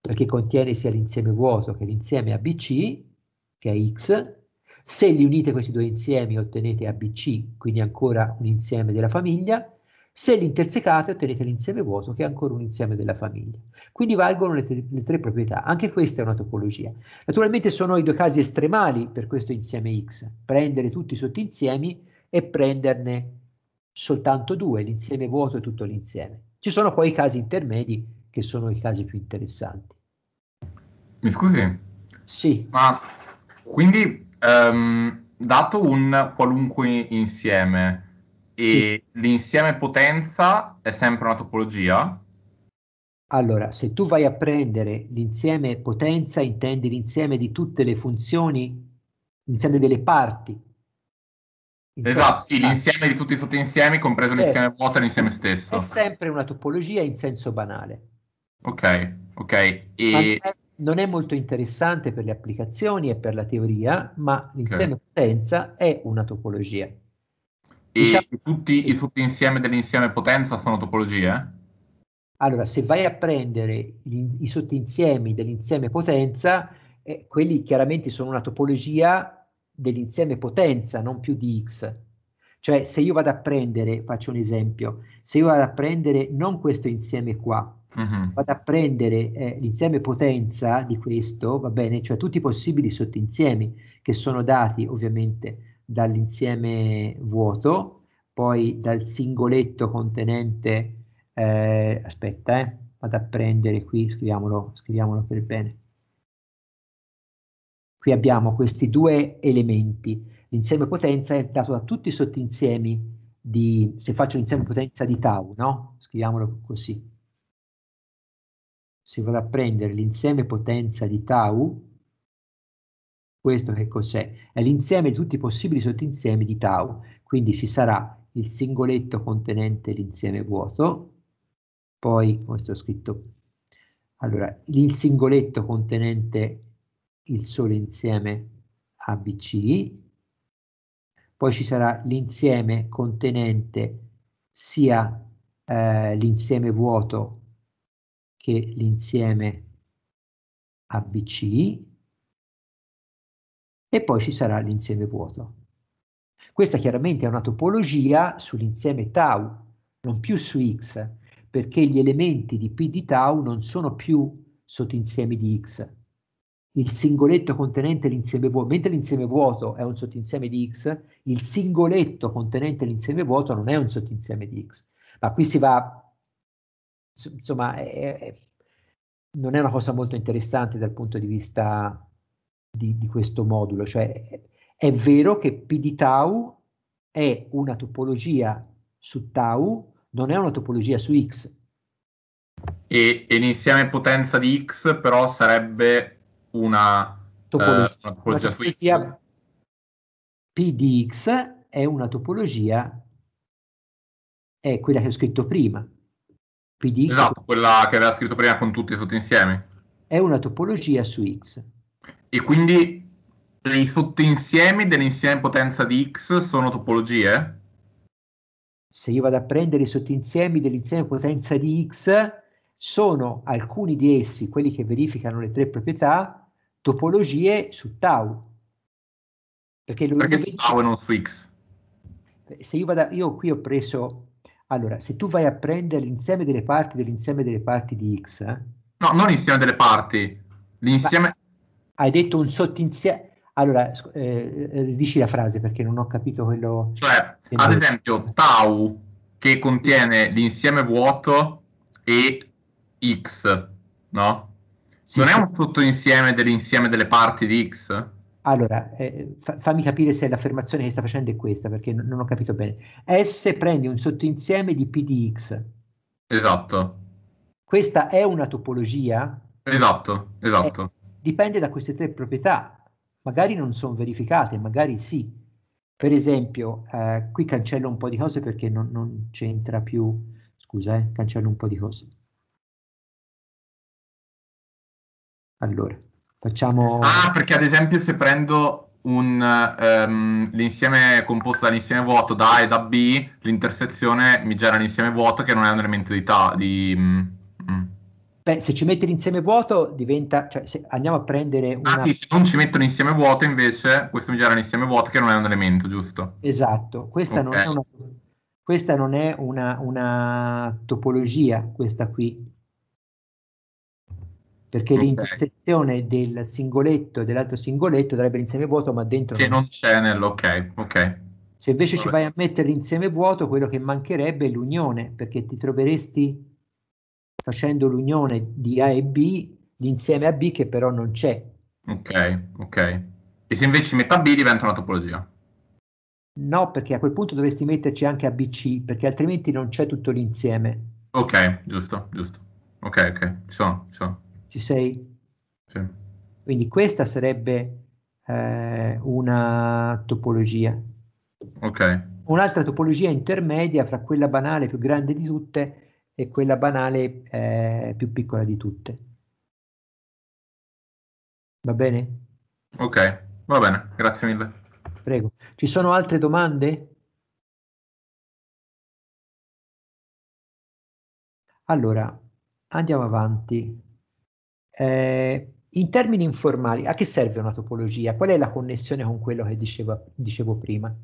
perché contiene sia l'insieme vuoto che l'insieme ABC, che è X, se li unite questi due insiemi ottenete ABC, quindi ancora un insieme della famiglia, se li intersecate ottenete l'insieme vuoto che è ancora un insieme della famiglia. Quindi valgono le, tre, le tre proprietà, anche questa è una topologia. Naturalmente sono i due casi estremali per questo insieme X, prendere tutti i sottinsiemi e prenderne soltanto due, l'insieme vuoto e tutto l'insieme. Ci sono poi i casi intermedi che sono i casi più interessanti. Mi scusi? Sì. Ma quindi Um, dato un qualunque insieme e sì. l'insieme potenza è sempre una topologia? Allora, se tu vai a prendere l'insieme potenza, intendi l'insieme di tutte le funzioni, l'insieme delle parti. Insieme esatto, sì, ah. l'insieme di tutti i sottoinsiemi, compreso certo. l'insieme vuoto e l'insieme stesso. È sempre una topologia in senso banale. Ok, ok. E non è molto interessante per le applicazioni e per la teoria, ma l'insieme okay. potenza è una topologia. E diciamo, tutti, sì. tutti insieme dell'insieme potenza sono topologie? Allora, se vai a prendere gli, i sottoinsiemi dell'insieme potenza, eh, quelli chiaramente sono una topologia dell'insieme potenza, non più di x. Cioè, se io vado a prendere, faccio un esempio, se io vado a prendere non questo insieme qua, uh-huh. vado a prendere eh, l'insieme potenza di questo, va bene, cioè tutti i possibili sottinsiemi che sono dati ovviamente dall'insieme vuoto, poi dal singoletto contenente, eh, aspetta, eh, vado a prendere qui, scriviamolo, scriviamolo per bene. Qui abbiamo questi due elementi. L'insieme potenza è dato da tutti i sottinsiemi di, se faccio l'insieme potenza di tau, no? Scriviamolo così si vada a prendere l'insieme potenza di tau, questo che cos'è? È l'insieme di tutti i possibili sottinsiemi di tau, quindi ci sarà il singoletto contenente l'insieme vuoto, poi questo ho scritto, allora, il singoletto contenente il solo insieme ABC, poi ci sarà l'insieme contenente sia eh, l'insieme vuoto che l'insieme ABC e poi ci sarà l'insieme vuoto. Questa chiaramente è una topologia sull'insieme tau, non più su x, perché gli elementi di P di tau non sono più sottinsiemi di x. Il singoletto contenente l'insieme vuoto, mentre l'insieme vuoto è un sottinsieme di x, il singoletto contenente l'insieme vuoto non è un sottinsieme di x. Ma qui si va insomma, è, è, non è una cosa molto interessante dal punto di vista di, di questo modulo. Cioè, è, vero che PD tau è una topologia su tau, non è una topologia su x. E, e l'insieme potenza di x però sarebbe una topologia, eh, una topologia su x. P di x è una topologia, è quella che ho scritto prima, PD. Esatto, quella che aveva scritto prima con tutti sotto insieme. È una topologia su X. E quindi i sottoinsiemi dell'insieme potenza di X sono topologie? Se io vado a prendere i sottoinsiemi dell'insieme potenza di X, sono alcuni di essi, quelli che verificano le tre proprietà, topologie su tau. Perché, Perché su tau e non su X? Se io vado, a, io qui ho preso allora, se tu vai a prendere l'insieme delle parti dell'insieme delle parti di x... Eh? No, non l'insieme delle parti, l'insieme... Hai detto un sottinsieme... Allora, eh, eh, dici la frase perché non ho capito quello... Cioè, ad esempio, tau che contiene l'insieme vuoto e x, no? Sì, non sì. è un sottoinsieme dell'insieme delle parti di x? Allora, eh, fa, fammi capire se l'affermazione che sta facendo è questa, perché n- non ho capito bene. S prende un sottoinsieme di P di X. Esatto. Questa è una topologia? Esatto, esatto. Eh, dipende da queste tre proprietà. Magari non sono verificate, magari sì. Per esempio, eh, qui cancello un po' di cose perché non, non c'entra più. Scusa, eh, cancello un po' di cose. Allora. Facciamo... Ah, perché ad esempio se prendo un, um, l'insieme composto dall'insieme vuoto da A e da B, l'intersezione mi genera l'insieme vuoto che non è un elemento di... Ta- di mm. mm. Beh, se ci metti l'insieme vuoto diventa... Cioè, se andiamo a prendere... Ah, una... Ah sì, se non ci metto l'insieme vuoto invece, questo mi genera l'insieme vuoto che non è un elemento, giusto? Esatto, questa okay. non è una questa non è una, una, topologia, questa qui, perché okay. l'intersezione del singoletto e dell'altro singoletto darebbe l'insieme vuoto, ma dentro che non c'è nell'ok. Ok. Se invece Vabbè. ci vai a mettere l'insieme vuoto, quello che mancherebbe è l'unione, perché ti troveresti facendo l'unione di A e B, l'insieme a B che però non c'è. Ok, ok. E se invece metta B diventa una topologia? No, perché a quel punto dovresti metterci anche ABC, perché altrimenti non c'è tutto l'insieme. Ok, giusto, giusto. Ok, ok, ci sono, ci sono. Ci sei? Sì. Quindi questa sarebbe eh, una topologia. Ok. Un'altra topologia intermedia fra quella banale più grande di tutte e quella banale eh, più piccola di tutte. Va bene? Ok, va bene, grazie mille. Prego. Ci sono altre domande? Allora, andiamo avanti. Eh, in termini informali, a che serve una topologia? Qual è la connessione con quello che dicevo, dicevo prima?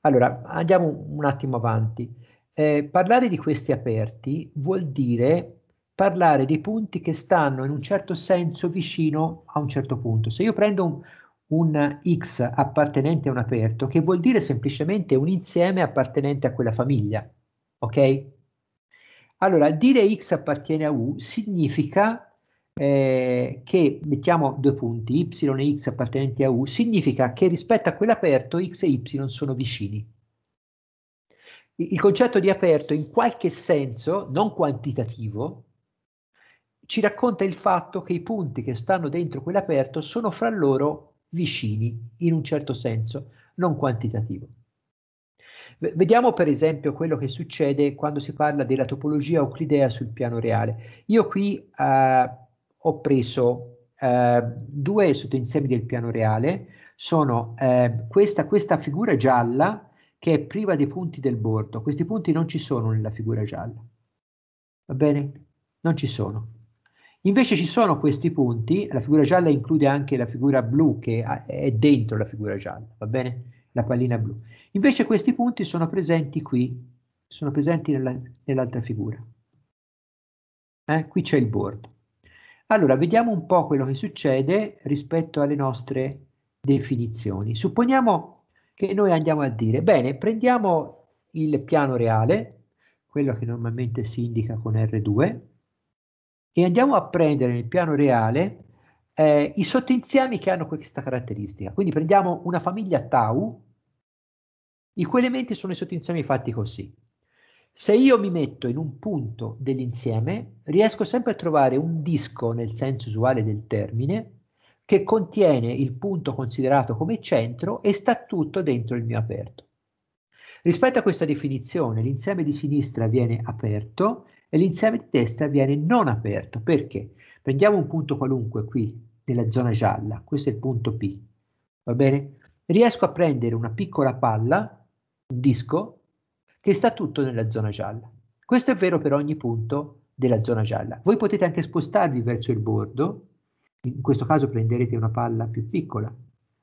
Allora, andiamo un attimo avanti. Eh, parlare di questi aperti vuol dire parlare dei punti che stanno in un certo senso vicino a un certo punto. Se io prendo un, un X appartenente a un aperto, che vuol dire semplicemente un insieme appartenente a quella famiglia, ok? Allora, dire X appartiene a U significa eh, che mettiamo due punti y e x appartenenti a u significa che rispetto a quell'aperto x e y sono vicini. Il concetto di aperto in qualche senso, non quantitativo, ci racconta il fatto che i punti che stanno dentro quell'aperto sono fra loro vicini, in un certo senso, non quantitativo. Vediamo per esempio quello che succede quando si parla della topologia euclidea sul piano reale. Io qui eh, ho preso eh, due sottoinsiemi del piano reale, sono eh, questa, questa figura gialla che è priva dei punti del bordo. Questi punti non ci sono nella figura gialla. Va bene? Non ci sono. Invece ci sono questi punti, la figura gialla include anche la figura blu che ah, è dentro la figura gialla, va bene? La pallina blu. Invece questi punti sono presenti qui, sono presenti nell'altra nell figura. Eh? Qui c'è il bordo. Allora, vediamo un po' quello che succede rispetto alle nostre definizioni. Supponiamo che noi andiamo a dire, bene, prendiamo il piano reale, quello che normalmente si indica con R2, e andiamo a prendere nel piano reale eh, i sottoinsiemi che hanno questa caratteristica. Quindi prendiamo una famiglia tau, i cui elementi sono i sottoinsiemi fatti così. Se io mi metto in un punto dell'insieme, riesco sempre a trovare un disco, nel senso usuale del termine, che contiene il punto considerato come centro e sta tutto dentro il mio aperto. Rispetto a questa definizione, l'insieme di sinistra viene aperto e l'insieme di destra viene non aperto. Perché? Prendiamo un punto qualunque qui, nella zona gialla, questo è il punto P, va bene? Riesco a prendere una piccola palla, un disco, che sta tutto nella zona gialla. Questo è vero per ogni punto della zona gialla. Voi potete anche spostarvi verso il bordo, in questo caso prenderete una palla più piccola,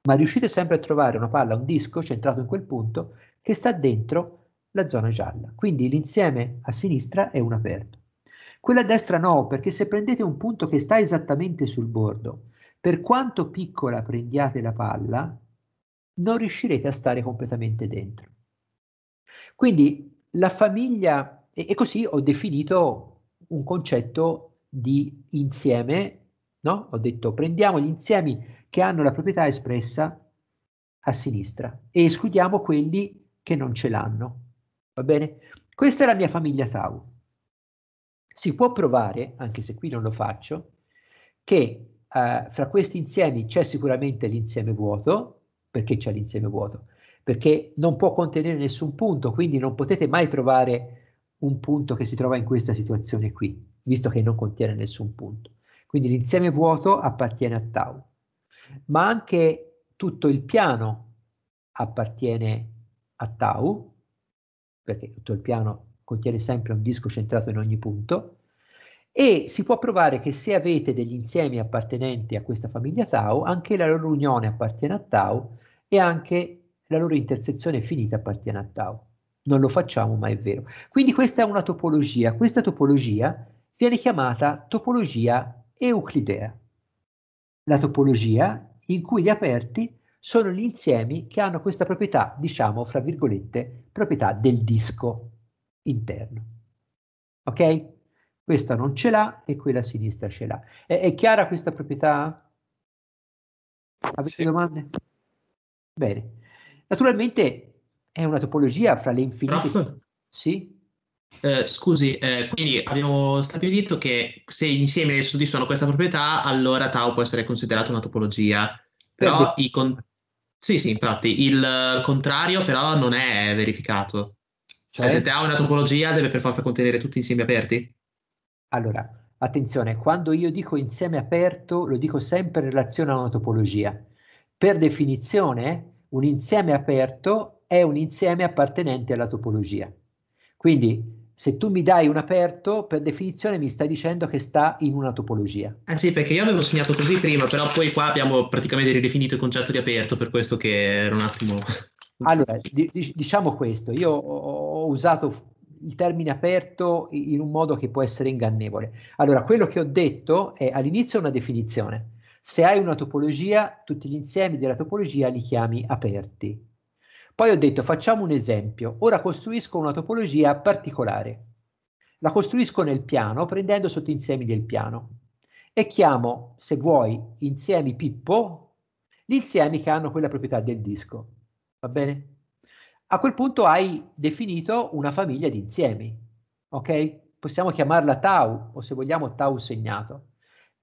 ma riuscite sempre a trovare una palla, un disco centrato in quel punto che sta dentro la zona gialla. Quindi l'insieme a sinistra è un aperto. Quella a destra no, perché se prendete un punto che sta esattamente sul bordo, per quanto piccola prendiate la palla, non riuscirete a stare completamente dentro. Quindi la famiglia, e, così ho definito un concetto di insieme, no? ho detto prendiamo gli insiemi che hanno la proprietà espressa a sinistra e escludiamo quelli che non ce l'hanno, va bene? Questa è la mia famiglia Tau. Si può provare, anche se qui non lo faccio, che eh, fra questi insiemi c'è sicuramente l'insieme vuoto, perché c'è l'insieme vuoto? perché non può contenere nessun punto, quindi non potete mai trovare un punto che si trova in questa situazione qui, visto che non contiene nessun punto. Quindi l'insieme vuoto appartiene a tau, ma anche tutto il piano appartiene a tau, perché tutto il piano contiene sempre un disco centrato in ogni punto, e si può provare che se avete degli insiemi appartenenti a questa famiglia tau, anche la loro unione appartiene a tau e anche la loro intersezione finita appartiene a tau. Non lo facciamo, ma è vero. Quindi questa è una topologia. Questa topologia viene chiamata topologia euclidea. La topologia in cui gli aperti sono gli insiemi che hanno questa proprietà, diciamo, fra virgolette, proprietà del disco interno. Ok? Questa non ce l'ha e quella a sinistra ce l'ha. È, è, chiara questa proprietà? Avete sì. domande? Bene. Naturalmente è una topologia fra le infinite. Prof? Sì. Eh, scusi, eh, quindi abbiamo stabilito che se insieme soddisfano questa proprietà, allora tau può essere considerato una topologia. Però i con... Sì, sì, infatti, il contrario però non è verificato. Cioè, cioè se tau è una topologia deve per forza contenere tutti insieme aperti? Allora, attenzione, quando io dico insieme aperto lo dico sempre in relazione a una topologia. Per definizione, un insieme aperto è un insieme appartenente alla topologia. Quindi se tu mi dai un aperto, per definizione mi stai dicendo che sta in una topologia. Eh sì, perché io avevo segnato così prima, però poi qua abbiamo praticamente ridefinito il concetto di aperto, per questo che era un attimo... Allora, diciamo questo, io ho usato il termine aperto in un modo che può essere ingannevole. Allora, quello che ho detto è all'inizio una definizione, se hai una topologia, tutti gli insiemi della topologia li chiami aperti. Poi ho detto facciamo un esempio, ora costruisco una topologia particolare. La costruisco nel piano prendendo sotto insiemi del piano e chiamo, se vuoi, insiemi Pippo, gli insiemi che hanno quella proprietà del disco. Va bene? A quel punto hai definito una famiglia di insiemi, ok? Possiamo chiamarla tau o se vogliamo tau segnato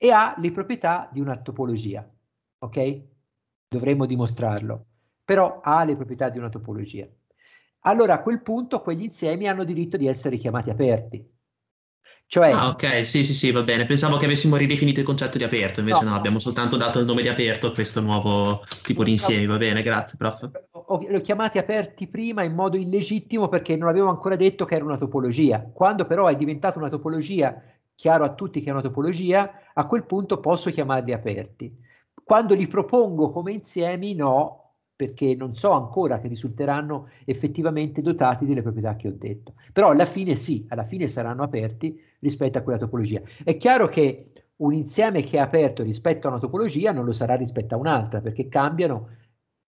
e ha le proprietà di una topologia, ok? Dovremmo dimostrarlo, però ha le proprietà di una topologia. Allora a quel punto quegli insiemi hanno diritto di essere chiamati aperti. Cioè, ah, ok, sì, sì, sì, va bene. Pensavo che avessimo ridefinito il concetto di aperto, invece no, no abbiamo soltanto dato il nome di aperto a questo nuovo tipo di insieme. va bene, grazie, prof. Li ho chiamati aperti prima in modo illegittimo perché non avevo ancora detto che era una topologia. Quando però è diventata una topologia chiaro a tutti che è una topologia, a quel punto posso chiamarli aperti. Quando li propongo come insiemi, no, perché non so ancora che risulteranno effettivamente dotati delle proprietà che ho detto. Però alla fine sì, alla fine saranno aperti rispetto a quella topologia. È chiaro che un insieme che è aperto rispetto a una topologia non lo sarà rispetto a un'altra, perché cambiano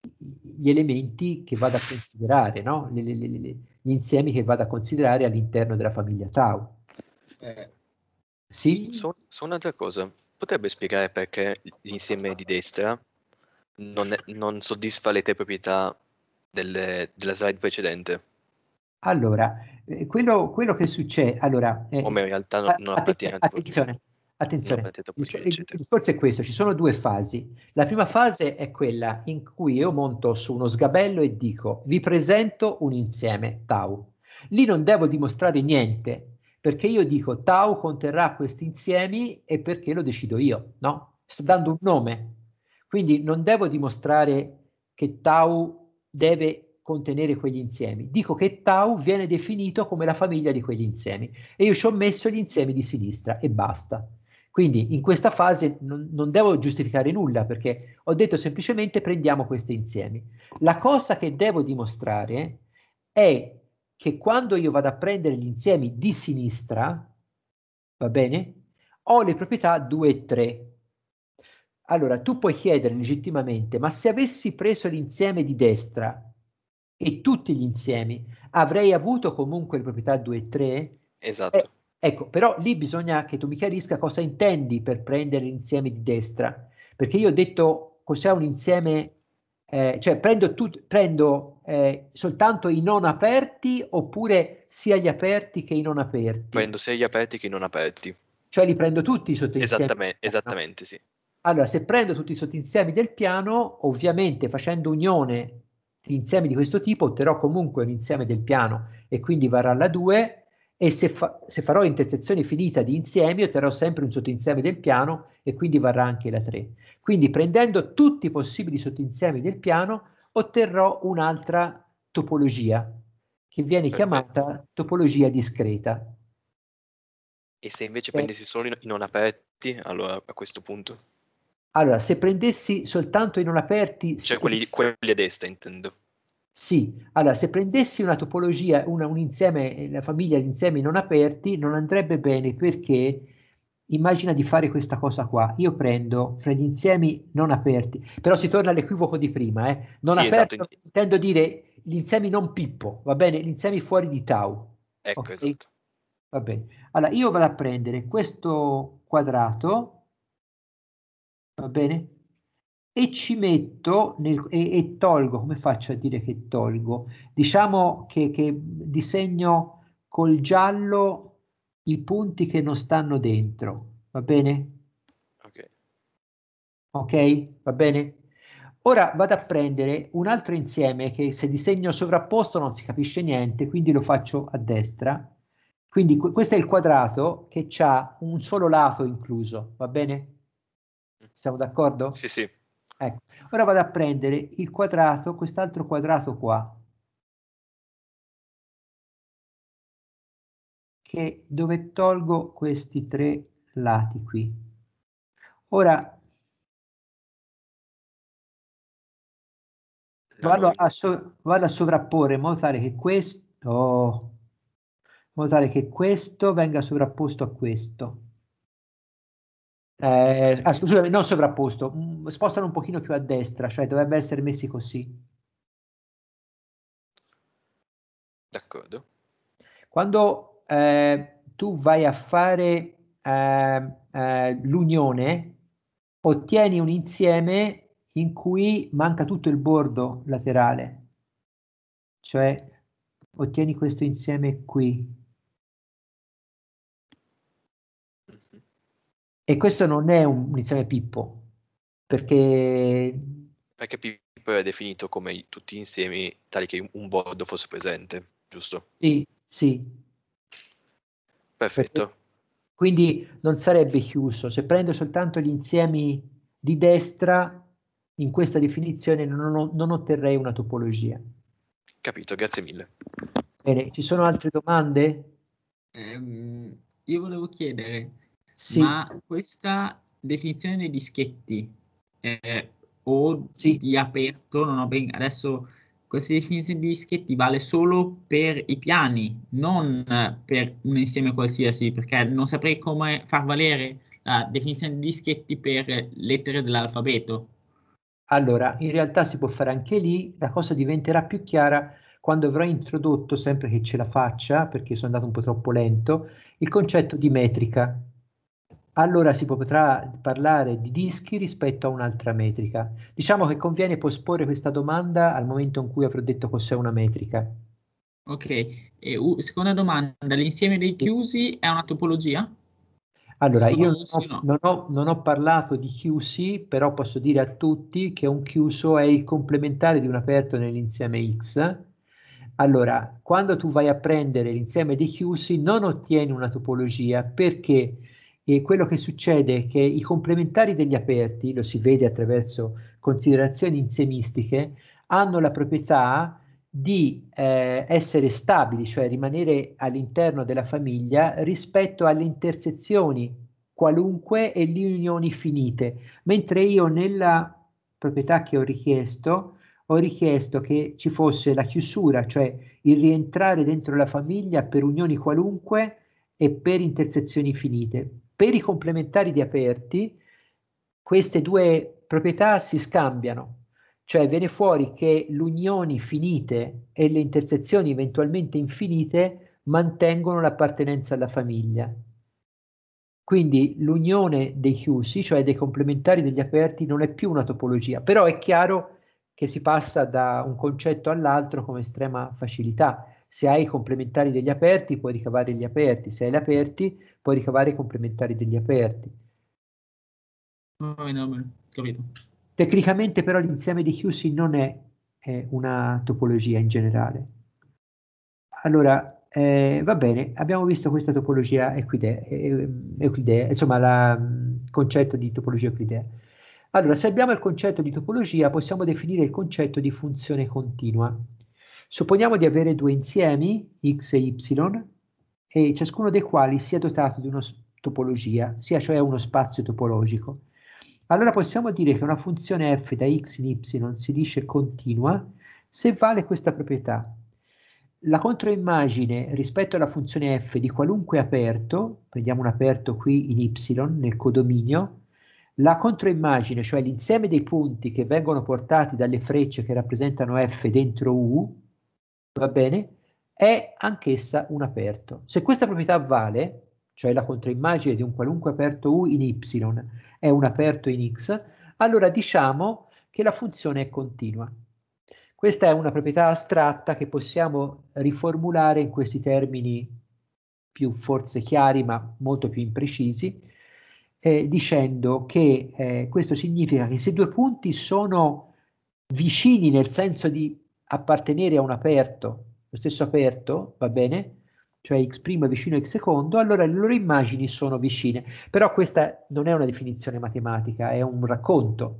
gli elementi che vado a considerare, no? le, le, le, gli insiemi che vado a considerare all'interno della famiglia Tau. Eh sì? Su, su un'altra cosa, potrebbe spiegare perché l'insieme di destra non, è, non soddisfa le tre proprietà delle, della slide precedente? Allora, eh, quello, quello, che succede... Allora, eh, Come in realtà non, non appartiene att- Attenzione, attenzione, il discorso è questo, ci sono due fasi. La prima fase è quella in cui io monto su uno sgabello e dico vi presento un insieme tau. Lì non devo dimostrare niente, perché io dico tau conterrà questi insiemi e perché lo decido io, no? Sto dando un nome, quindi non devo dimostrare che tau deve contenere quegli insiemi, dico che tau viene definito come la famiglia di quegli insiemi e io ci ho messo gli insiemi di sinistra e basta. Quindi in questa fase non, non, devo giustificare nulla perché ho detto semplicemente prendiamo questi insiemi. La cosa che devo dimostrare è che quando io vado a prendere gli insiemi di sinistra, va bene, ho le proprietà 2 e 3. Allora, tu puoi chiedere legittimamente, ma se avessi preso l'insieme di destra e tutti gli insiemi, avrei avuto comunque le proprietà 2 e 3? Esatto. Eh, ecco, però lì bisogna che tu mi chiarisca cosa intendi per prendere l'insieme di destra, perché io ho detto cos'è un insieme eh, cioè prendo, tut, prendo eh, soltanto i non aperti oppure sia gli aperti che i non aperti? Prendo sia gli aperti che i non aperti. Cioè li prendo tutti i insieme? Esattamente, esattamente sì. Allora, se prendo tutti i sottoinsiemi del piano, ovviamente facendo unione di insiemi di questo tipo otterrò comunque un insieme del piano e quindi varrà la 2 e se, fa- se farò intersezione finita di insiemi otterrò sempre un sottoinsieme del piano e quindi varrà anche la 3. Quindi prendendo tutti i possibili sottoinsiemi del piano otterrò un'altra topologia che viene Perfetto. chiamata topologia discreta. E se invece eh. prendessi solo i non aperti, allora a questo punto? Allora, se prendessi soltanto i non aperti... Cioè quelli, quelli a destra intendo. Sì, allora se prendessi una topologia, una, un insieme, la famiglia di insiemi non aperti, non andrebbe bene perché immagina di fare questa cosa qua. Io prendo fra gli insiemi non aperti, però si torna all'equivoco di prima, eh. non sì, esatto, aperto esatto. intendo dire gli insiemi non pippo, va bene, gli insiemi fuori di tau. Ecco, okay. esatto. Va bene. Allora io vado a prendere questo quadrato, va bene, e ci metto nel, e, e, tolgo, come faccio a dire che tolgo? Diciamo che, che disegno col giallo i punti che non stanno dentro, va bene? Ok. Ok, va bene? Ora vado a prendere un altro insieme che se disegno sovrapposto non si capisce niente, quindi lo faccio a destra. Quindi questo è il quadrato che ha un solo lato incluso, va bene? Mm. Siamo d'accordo? Sì, sì. Ecco. Ora vado a prendere il quadrato, quest'altro quadrato qua, che dove tolgo questi tre lati qui. Ora vado a, so vado a sovrapporre in modo tale che questo in modo tale che questo venga sovrapposto a questo eh, ah, scusami, non sovrapposto, mm, spostano un pochino più a destra, cioè dovrebbe essere messi così. D'accordo. Quando eh, tu vai a fare eh, eh l'unione, ottieni un insieme in cui manca tutto il bordo laterale, cioè ottieni questo insieme qui, E questo non è un, un insieme Pippo, perché... Perché Pippo è definito come tutti insiemi tali che un bordo fosse presente, giusto? Sì, sì. Perfetto. Perché, quindi non sarebbe chiuso. Se prendo soltanto gli insiemi di destra, in questa definizione non, non otterrei una topologia. Capito, grazie mille. Bene, ci sono altre domande? Eh, io volevo chiedere, sì. Ma questa definizione dei dischetti eh, o sì. di aperto, non ho ben... adesso questa definizione di dischetti vale solo per i piani, non per un insieme qualsiasi, perché non saprei come far valere la definizione di dischetti per lettere dell'alfabeto. Allora, in realtà si può fare anche lì, la cosa diventerà più chiara quando avrò introdotto, sempre che ce la faccia, perché sono andato un po' troppo lento, il concetto di metrica allora si potrà parlare di dischi rispetto a un'altra metrica. Diciamo che conviene posporre questa domanda al momento in cui avrò detto cos'è una metrica. Ok, e, uh, seconda domanda, l'insieme dei chiusi è una topologia? Allora, io non ho, non, ho, non ho, parlato di chiusi, però posso dire a tutti che un chiuso è il complementare di un aperto nell'insieme X. Allora, quando tu vai a prendere l'insieme dei chiusi non ottieni una topologia perché e quello che succede è che i complementari degli aperti, lo si vede attraverso considerazioni insiemistiche, hanno la proprietà di eh, essere stabili, cioè rimanere all'interno della famiglia rispetto alle intersezioni qualunque e le unioni finite, mentre io nella proprietà che ho richiesto ho richiesto che ci fosse la chiusura, cioè il rientrare dentro la famiglia per unioni qualunque e per intersezioni finite per i complementari di aperti queste due proprietà si scambiano, cioè viene fuori che le unioni finite e le intersezioni eventualmente infinite mantengono l'appartenenza alla famiglia. Quindi l'unione dei chiusi, cioè dei complementari degli aperti, non è più una topologia, però è chiaro che si passa da un concetto all'altro con estrema facilità. Se hai i complementari degli aperti, puoi ricavare gli aperti. Se hai gli aperti, puoi ricavare i complementari degli aperti. No, no, capito. Tecnicamente però l'insieme di chiusi non è, è una topologia in generale. Allora, eh, va bene, abbiamo visto questa topologia euclidea, eh, euclidea insomma il mm, concetto di topologia euclidea. Allora, se abbiamo il concetto di topologia, possiamo definire il concetto di funzione continua. Supponiamo di avere due insiemi, x e y, e ciascuno dei quali sia dotato di una topologia, sia cioè uno spazio topologico. Allora possiamo dire che una funzione f da x in y si dice continua se vale questa proprietà. La controimmagine rispetto alla funzione f di qualunque aperto, prendiamo un aperto qui in y nel codominio, la controimmagine, cioè l'insieme dei punti che vengono portati dalle frecce che rappresentano f dentro u, va bene, è anch'essa un aperto. Se questa proprietà vale, cioè la controimmagine di un qualunque aperto U in Y è un aperto in X, allora diciamo che la funzione è continua. Questa è una proprietà astratta che possiamo riformulare in questi termini più forse chiari ma molto più imprecisi, eh, dicendo che eh, questo significa che se due punti sono vicini nel senso di appartenere a un aperto, lo stesso aperto, va bene? Cioè x' vicino a x secondo, allora le loro immagini sono vicine. Però questa non è una definizione matematica, è un racconto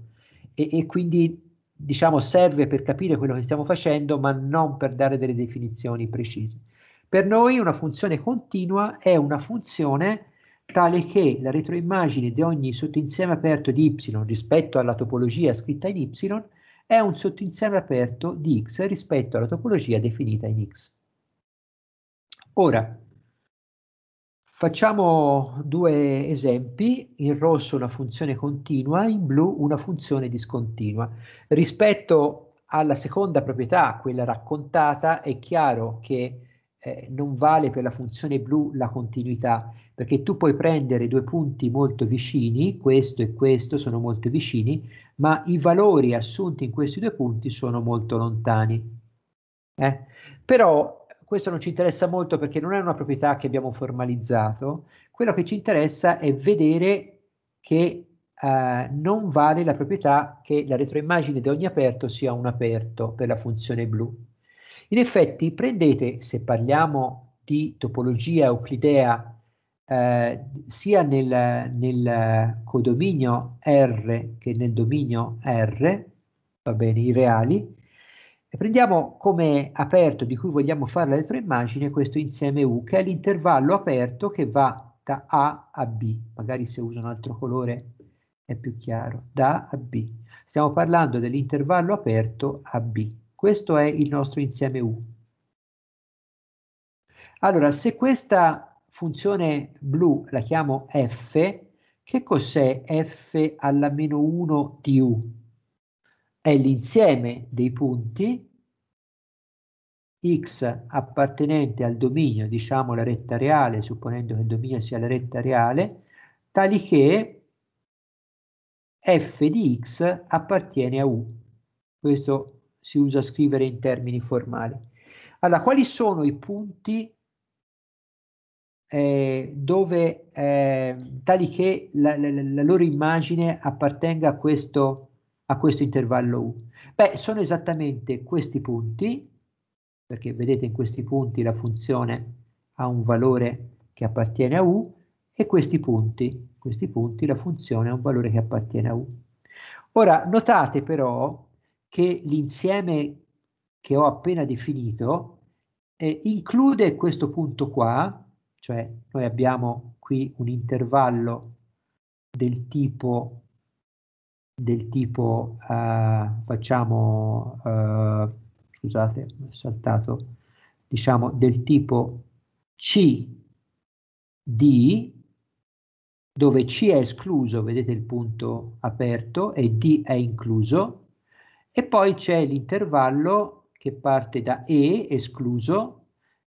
e, e quindi diciamo serve per capire quello che stiamo facendo, ma non per dare delle definizioni precise. Per noi una funzione continua è una funzione tale che la retroimmagine di ogni sottoinsieme aperto di y rispetto alla topologia scritta in y è un sottoinsieme aperto di X rispetto alla topologia definita in X. Ora, facciamo due esempi, in rosso una funzione continua, in blu una funzione discontinua. Rispetto alla seconda proprietà, quella raccontata, è chiaro che eh, non vale per la funzione blu la continuità perché tu puoi prendere due punti molto vicini, questo e questo sono molto vicini, ma i valori assunti in questi due punti sono molto lontani. Eh? Però questo non ci interessa molto perché non è una proprietà che abbiamo formalizzato, quello che ci interessa è vedere che eh, non vale la proprietà che la retroimmagine di ogni aperto sia un aperto per la funzione blu. In effetti prendete, se parliamo di topologia euclidea eh, sia nel, nel, codominio R che nel dominio R, va bene, i reali, e prendiamo come aperto di cui vogliamo fare la l'elettroimmagine questo insieme U, che è l'intervallo aperto che va da A a B, magari se uso un altro colore è più chiaro, da A a B. Stiamo parlando dell'intervallo aperto a B. Questo è il nostro insieme U. Allora, se questa funzione blu la chiamo f, che cos'è f alla meno 1 di u? È l'insieme dei punti x appartenente al dominio, diciamo la retta reale, supponendo che il dominio sia la retta reale, tali che f di x appartiene a u. Questo si usa scrivere in termini formali. Allora, quali sono i punti eh, dove eh, tali che la, la, la, loro immagine appartenga a questo, a questo intervallo U. Beh, sono esattamente questi punti, perché vedete in questi punti la funzione ha un valore che appartiene a U, e questi punti, questi punti la funzione ha un valore che appartiene a U. Ora, notate però che l'insieme che ho appena definito eh, include questo punto qua, cioè noi abbiamo qui un intervallo del tipo del tipo uh, facciamo uh, scusate ho saltato diciamo del tipo c d dove c è escluso vedete il punto aperto e d è incluso e poi c'è l'intervallo che parte da e escluso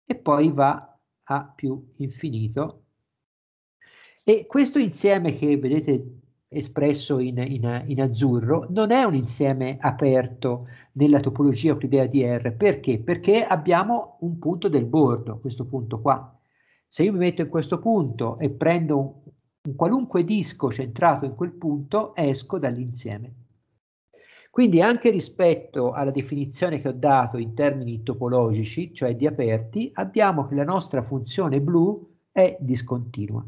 e poi va a più infinito. E questo insieme che vedete espresso in, in, in azzurro non è un insieme aperto nella topologia euclidea di R. Perché? Perché abbiamo un punto del bordo, questo punto qua. Se io mi metto in questo punto e prendo un, un qualunque disco centrato in quel punto, esco dall'insieme. Quindi anche rispetto alla definizione che ho dato in termini topologici, cioè di aperti, abbiamo che la nostra funzione blu è discontinua.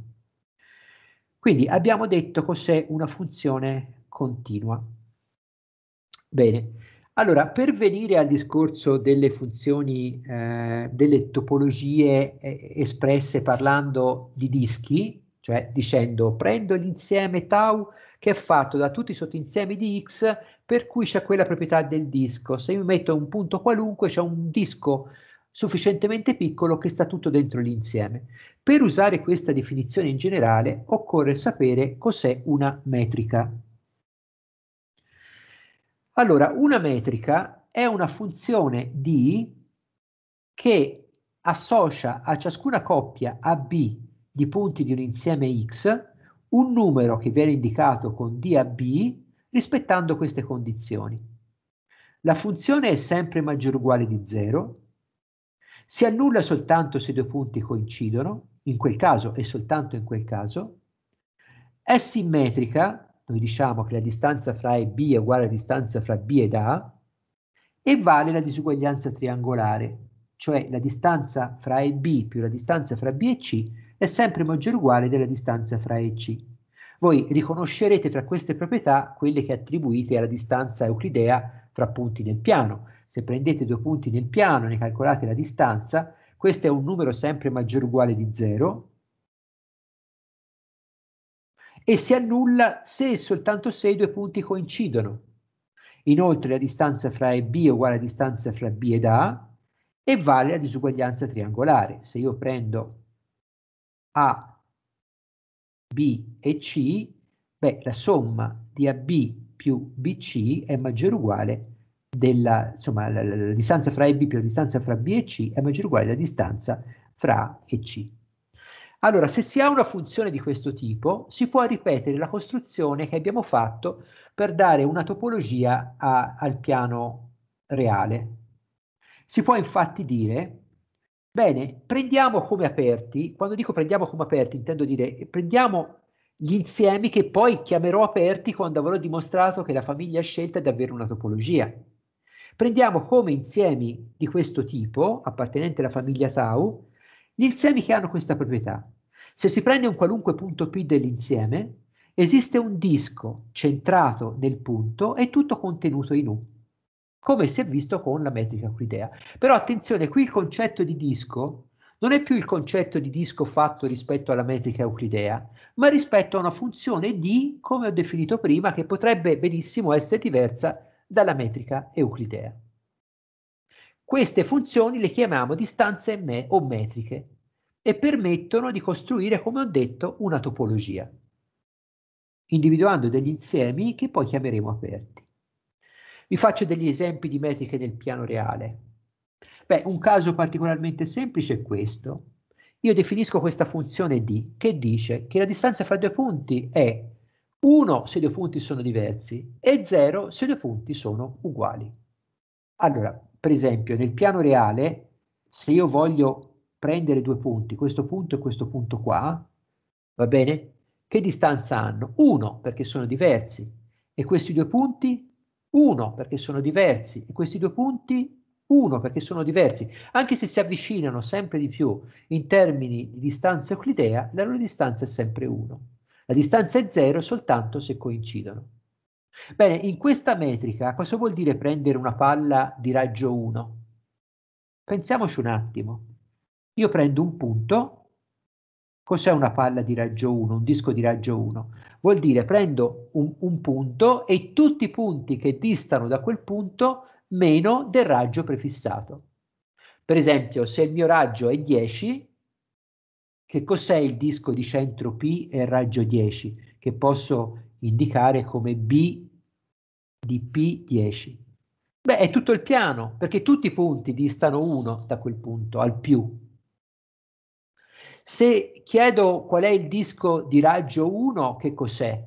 Quindi abbiamo detto cos'è una funzione continua. Bene, allora per venire al discorso delle funzioni, eh, delle topologie eh, espresse parlando di dischi, cioè dicendo prendo l'insieme tau che è fatto da tutti i sottoinsiemi di X per cui c'è quella proprietà del disco. Se io metto un punto qualunque c'è un disco sufficientemente piccolo che sta tutto dentro l'insieme. Per usare questa definizione in generale occorre sapere cos'è una metrica. Allora, una metrica è una funzione D che associa a ciascuna coppia AB di punti di un insieme X un numero che viene indicato con D a B rispettando queste condizioni. La funzione è sempre maggiore o uguale di 0, si annulla soltanto se due punti coincidono, in quel caso e soltanto in quel caso, è simmetrica, noi diciamo che la distanza fra A e B è uguale alla distanza fra B ed A, e vale la disuguaglianza triangolare, cioè la distanza fra A e B più la distanza fra B e C è sempre maggiore o uguale della distanza fra E e C. Voi riconoscerete tra queste proprietà quelle che attribuite alla distanza euclidea tra punti nel piano. Se prendete due punti nel piano e ne calcolate la distanza, questo è un numero sempre maggiore o uguale di 0 e si annulla se e soltanto se i due punti coincidono. Inoltre la distanza fra E e B è uguale alla distanza fra B ed A e vale la disuguaglianza triangolare. Se io prendo a, B e C, beh, la somma di AB più BC è maggiore o uguale della, insomma, la, la, la distanza fra AB più la distanza fra B e C è maggiore o uguale alla distanza fra A e C. Allora, se si ha una funzione di questo tipo, si può ripetere la costruzione che abbiamo fatto per dare una topologia a, al piano reale. Si può infatti dire Bene, prendiamo come aperti, quando dico prendiamo come aperti intendo dire prendiamo gli insiemi che poi chiamerò aperti quando avrò dimostrato che la famiglia scelta è davvero una topologia. Prendiamo come insiemi di questo tipo, appartenente alla famiglia Tau, gli insiemi che hanno questa proprietà. Se si prende un qualunque punto P dell'insieme, esiste un disco centrato nel punto e tutto contenuto in U come si è visto con la metrica euclidea. Però attenzione, qui il concetto di disco non è più il concetto di disco fatto rispetto alla metrica euclidea, ma rispetto a una funzione d, come ho definito prima, che potrebbe benissimo essere diversa dalla metrica euclidea. Queste funzioni le chiamiamo distanze me o metriche e permettono di costruire, come ho detto, una topologia, individuando degli insiemi che poi chiameremo aperti. Vi faccio degli esempi di metriche nel piano reale. Beh, un caso particolarmente semplice è questo. Io definisco questa funzione d che dice che la distanza fra due punti è 1 se due punti sono diversi e 0 se due punti sono uguali. Allora, per esempio, nel piano reale, se io voglio prendere due punti, questo punto e questo punto qua, va bene? Che distanza hanno? 1 perché sono diversi e questi due punti 1 perché sono diversi e questi due punti 1 perché sono diversi, anche se si avvicinano sempre di più in termini di distanza euclidea, la loro distanza è sempre 1. La distanza è 0 soltanto se coincidono. Bene, in questa metrica cosa vuol dire prendere una palla di raggio 1? Pensiamoci un attimo. Io prendo un punto Cos'è una palla di raggio 1, un disco di raggio 1? Vuol dire prendo un, un punto e tutti i punti che distano da quel punto meno del raggio prefissato. Per esempio, se il mio raggio è 10, che cos'è il disco di centro P e il raggio 10? Che posso indicare come B di P10. Beh, è tutto il piano, perché tutti i punti distano 1 da quel punto al più. Se chiedo qual è il disco di raggio 1, che cos'è?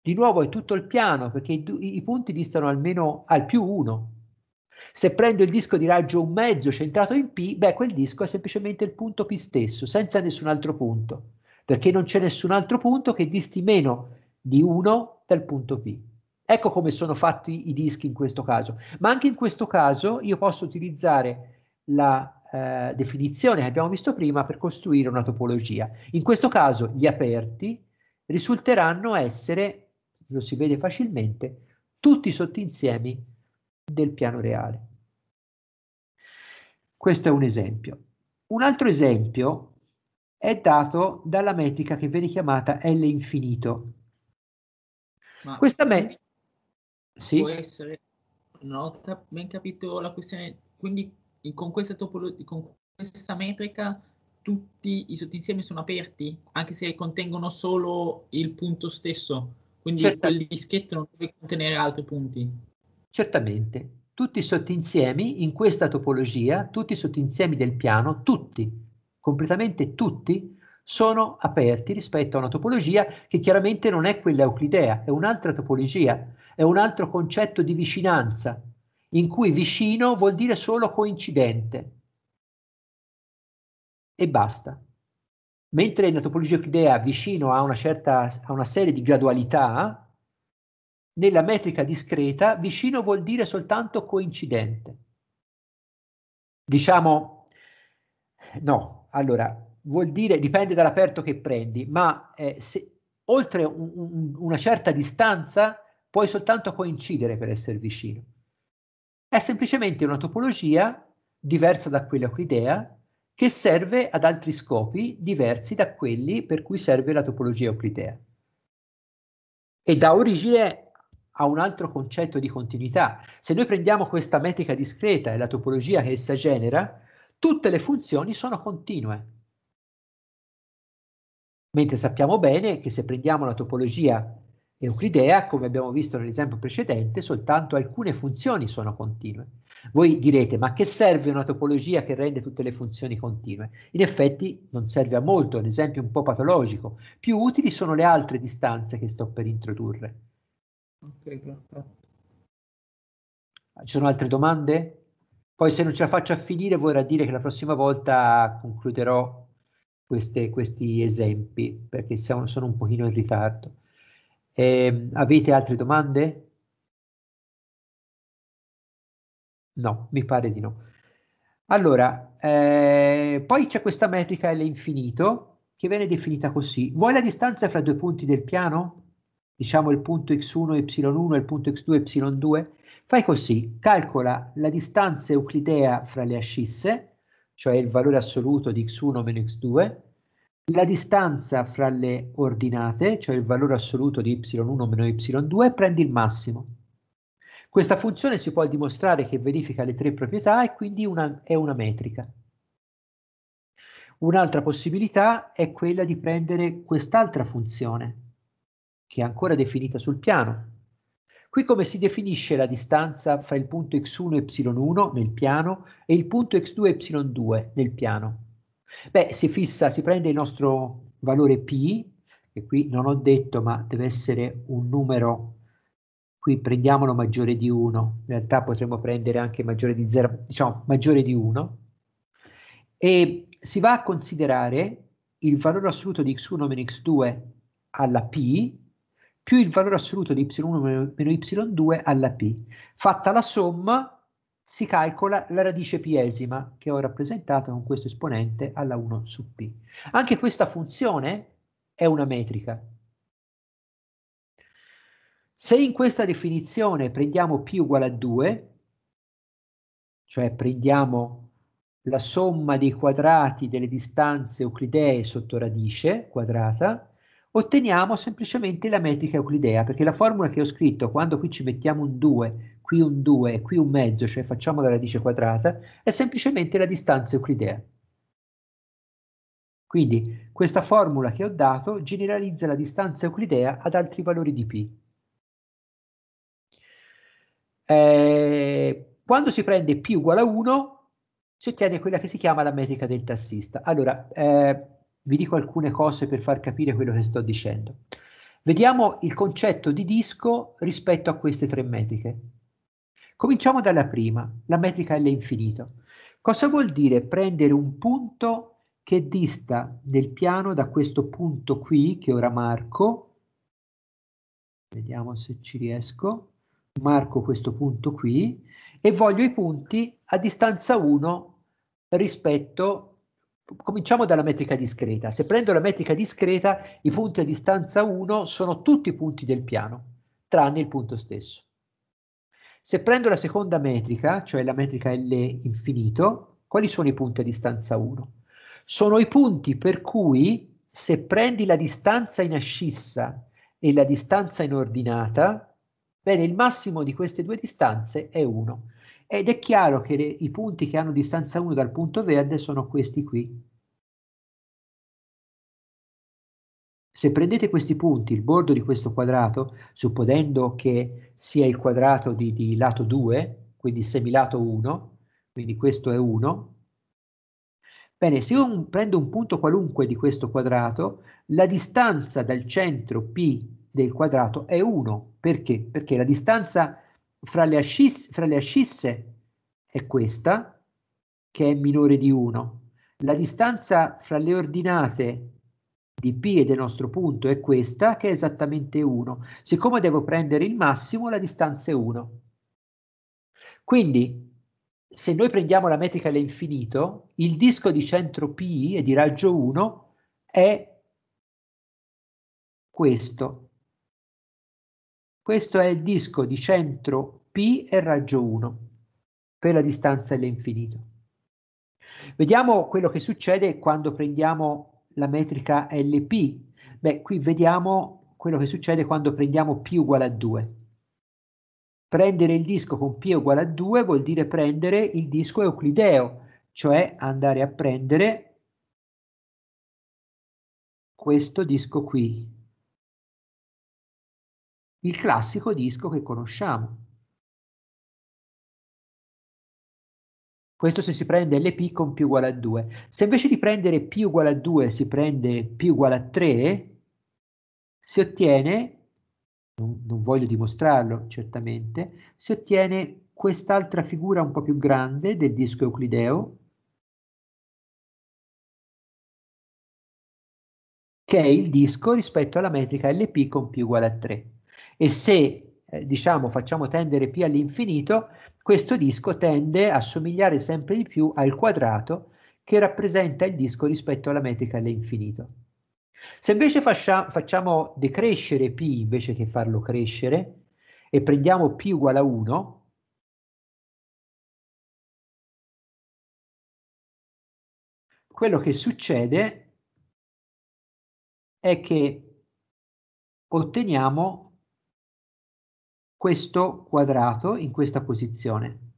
Di nuovo è tutto il piano perché i, i punti distano almeno al più 1. Se prendo il disco di raggio 1 mezzo centrato in P, beh, quel disco è semplicemente il punto P stesso, senza nessun altro punto, perché non c'è nessun altro punto che disti meno di 1 dal punto P. Ecco come sono fatti i dischi in questo caso. Ma anche in questo caso io posso utilizzare la eh, definizione che abbiamo visto prima per costruire una topologia. In questo caso gli aperti risulteranno essere, lo si vede facilmente, tutti i sottoinsiemi del piano reale. Questo è un esempio. Un altro esempio è dato dalla metrica che viene chiamata L infinito. Ma Questa metrica... Sì? Può essere... Non ho cap ben capito la questione... Quindi in, con, questa topolo- con questa metrica tutti i sottinsiemi sono aperti, anche se contengono solo il punto stesso, quindi Certamente. quel dischetto non deve contenere altri punti. Certamente, tutti i sottinsiemi in questa topologia, tutti i sottinsiemi del piano, tutti, completamente tutti, sono aperti rispetto a una topologia che chiaramente non è quella euclidea, è un'altra topologia, è un altro concetto di vicinanza, in cui vicino vuol dire solo coincidente e basta. Mentre nella topologia euclidea vicino ha una, certa, a una serie di gradualità, nella metrica discreta vicino vuol dire soltanto coincidente. Diciamo, no, allora, vuol dire, dipende dall'aperto che prendi, ma eh, se, oltre un, un, una certa distanza puoi soltanto coincidere per essere vicino. È semplicemente una topologia diversa da quella euclidea che serve ad altri scopi diversi da quelli per cui serve la topologia euclidea. E dà origine a un altro concetto di continuità. Se noi prendiamo questa metrica discreta e la topologia che essa genera, tutte le funzioni sono continue. Mentre sappiamo bene che se prendiamo la topologia Euclidea, come abbiamo visto nell'esempio precedente, soltanto alcune funzioni sono continue. Voi direte, ma che serve una topologia che rende tutte le funzioni continue? In effetti non serve a molto, è un esempio un po' patologico. Più utili sono le altre distanze che sto per introdurre. Ci sono altre domande? Poi se non ce la faccio a finire vorrà dire che la prossima volta concluderò queste, questi esempi, perché siamo, sono un pochino in ritardo. Eh, avete altre domande? No, mi pare di no. Allora, eh, poi c'è questa metrica L infinito che viene definita così. Vuoi la distanza fra due punti del piano? Diciamo il punto x1, y1 e il punto x2, y2? Fai così, calcola la distanza euclidea fra le ascisse, cioè il valore assoluto di x1 meno x2, la distanza fra le ordinate, cioè il valore assoluto di y1 meno y2, prendi il massimo. Questa funzione si può dimostrare che verifica le tre proprietà e quindi una, è una metrica. Un'altra possibilità è quella di prendere quest'altra funzione, che è ancora definita sul piano. Qui come si definisce la distanza fra il punto x1 e y1 nel piano e il punto x2 e y2 nel piano? Beh, si fissa, si prende il nostro valore P, che qui non ho detto, ma deve essere un numero, qui prendiamolo maggiore di 1, in realtà potremmo prendere anche maggiore di 0, diciamo maggiore di 1, e si va a considerare il valore assoluto di x1 meno x2 alla P, più il valore assoluto di y1 meno y2 alla P, fatta la somma si calcola la radice piesima che ho rappresentato con questo esponente alla 1 su p. Anche questa funzione è una metrica. Se in questa definizione prendiamo p uguale a 2, cioè prendiamo la somma dei quadrati delle distanze euclidee sotto radice quadrata, otteniamo semplicemente la metrica euclidea, perché la formula che ho scritto, quando qui ci mettiamo un 2 qui un 2, qui un mezzo, cioè facciamo la radice quadrata, è semplicemente la distanza euclidea. Quindi questa formula che ho dato generalizza la distanza euclidea ad altri valori di P. Eh, quando si prende P uguale a 1, si ottiene quella che si chiama la metrica del tassista. Allora, eh, vi dico alcune cose per far capire quello che sto dicendo. Vediamo il concetto di disco rispetto a queste tre metriche. Cominciamo dalla prima, la metrica L-infinito. Cosa vuol dire prendere un punto che dista nel piano da questo punto qui che ora marco? Vediamo se ci riesco. Marco questo punto qui e voglio i punti a distanza 1 rispetto cominciamo dalla metrica discreta. Se prendo la metrica discreta, i punti a distanza 1 sono tutti i punti del piano, tranne il punto stesso. Se prendo la seconda metrica, cioè la metrica L infinito, quali sono i punti a distanza 1? Sono i punti per cui se prendi la distanza in ascissa e la distanza in ordinata, bene, il massimo di queste due distanze è 1. Ed è chiaro che le, i punti che hanno distanza 1 dal punto verde sono questi qui, Se prendete questi punti, il bordo di questo quadrato, supponendo che sia il quadrato di, di lato 2, quindi semilato 1, quindi questo è 1, Bene, se io prendo un punto qualunque di questo quadrato, la distanza dal centro P del quadrato è 1. Perché? Perché la distanza fra le, ascisse, fra le ascisse è questa, che è minore di 1. La distanza fra le ordinate di P e del nostro punto è questa, che è esattamente 1. Siccome devo prendere il massimo, la distanza è 1. Quindi, se noi prendiamo la metrica all'infinito, il disco di centro P e di raggio 1 è questo. Questo è il disco di centro P e raggio 1 per la distanza all'infinito. Vediamo quello che succede quando prendiamo la metrica LP? Beh, qui vediamo quello che succede quando prendiamo P uguale a 2. Prendere il disco con P uguale a 2 vuol dire prendere il disco euclideo, cioè andare a prendere questo disco qui, il classico disco che conosciamo. Questo se si prende LP con P uguale a 2. Se invece di prendere P uguale a 2 si prende P uguale a 3, si ottiene, non, non voglio dimostrarlo certamente, si ottiene quest'altra figura un po' più grande del disco euclideo, che è il disco rispetto alla metrica LP con P uguale a 3. E se eh, diciamo facciamo tendere P all'infinito, questo disco tende a somigliare sempre di più al quadrato che rappresenta il disco rispetto alla metrica all'infinito. Se invece fascia, facciamo decrescere P invece che farlo crescere e prendiamo P uguale a 1, quello che succede è che otteniamo questo quadrato in questa posizione,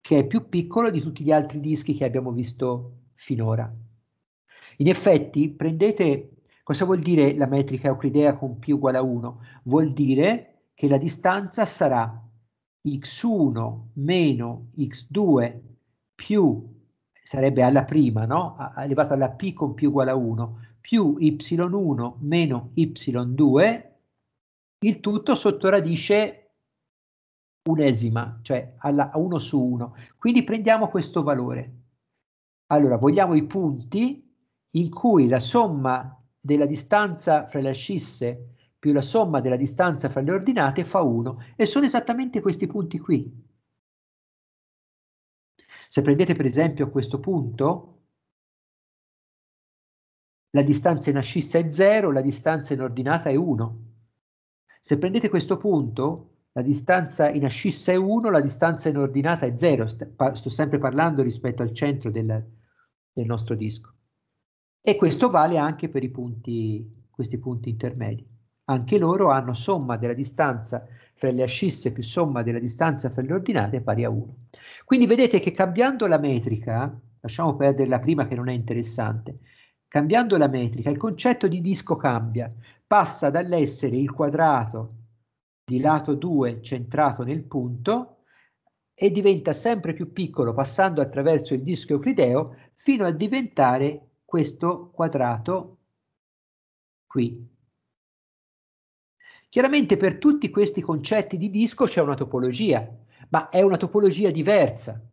che è più piccolo di tutti gli altri dischi che abbiamo visto finora. In effetti, prendete cosa vuol dire la metrica euclidea con P uguale a 1? Vuol dire che la distanza sarà x1 meno x2 più, sarebbe alla prima, no? elevata alla p con p uguale a 1, più y1 meno y2, il tutto sotto radice unesima, cioè alla, a 1 su 1. Quindi prendiamo questo valore. Allora, vogliamo i punti in cui la somma della distanza fra le ascisse più la somma della distanza fra le ordinate fa 1 e sono esattamente questi punti qui. Se prendete per esempio questo punto, la distanza in ascissa è 0, la distanza in ordinata è 1. Se prendete questo punto, la distanza in ascissa è 1, la distanza in ordinata è 0, sto sempre parlando rispetto al centro del, del nostro disco. E questo vale anche per i punti, questi punti intermedi. Anche loro hanno somma della distanza fra le ascisse più somma della distanza fra le ordinate pari a 1. Quindi vedete che cambiando la metrica, lasciamo perdere la prima che non è interessante, cambiando la metrica il concetto di disco cambia, passa dall'essere il quadrato di lato 2 centrato nel punto e diventa sempre più piccolo passando attraverso il disco euclideo fino a diventare questo quadrato qui. Chiaramente per tutti questi concetti di disco c'è una topologia, ma è una topologia diversa.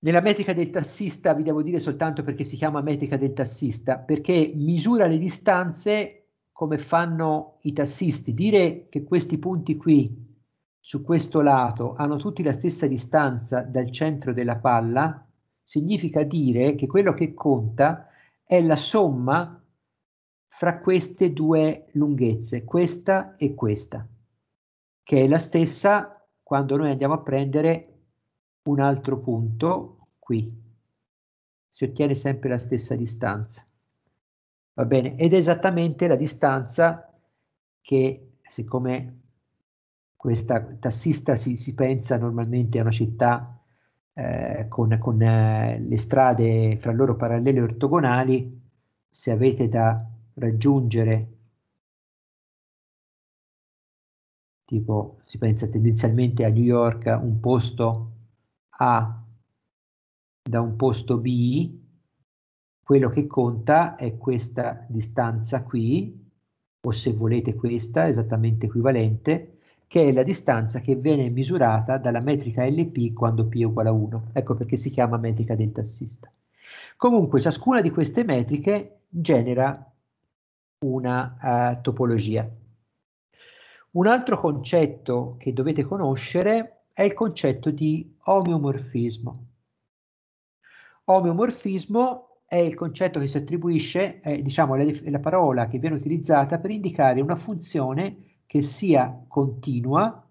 Nella metrica del tassista vi devo dire soltanto perché si chiama metrica del tassista, perché misura le distanze come fanno i tassisti, dire che questi punti qui su questo lato hanno tutti la stessa distanza dal centro della palla significa dire che quello che conta è la somma fra queste due lunghezze, questa e questa, che è la stessa quando noi andiamo a prendere un altro punto qui. Si ottiene sempre la stessa distanza. Va bene? Ed è esattamente la distanza che, siccome questa tassista si, si pensa normalmente a una città eh, con, con eh, le strade fra loro parallele e ortogonali, se avete da raggiungere, tipo si pensa tendenzialmente a New York, un posto A da un posto B, quello che conta è questa distanza qui, o se volete questa, esattamente equivalente, che è la distanza che viene misurata dalla metrica LP quando P è uguale a 1. Ecco perché si chiama metrica del tassista. Comunque ciascuna di queste metriche genera una uh, topologia. Un altro concetto che dovete conoscere è il concetto di omeomorfismo. Omeomorfismo è il concetto che si attribuisce, eh, diciamo, la, la parola che viene utilizzata per indicare una funzione che sia continua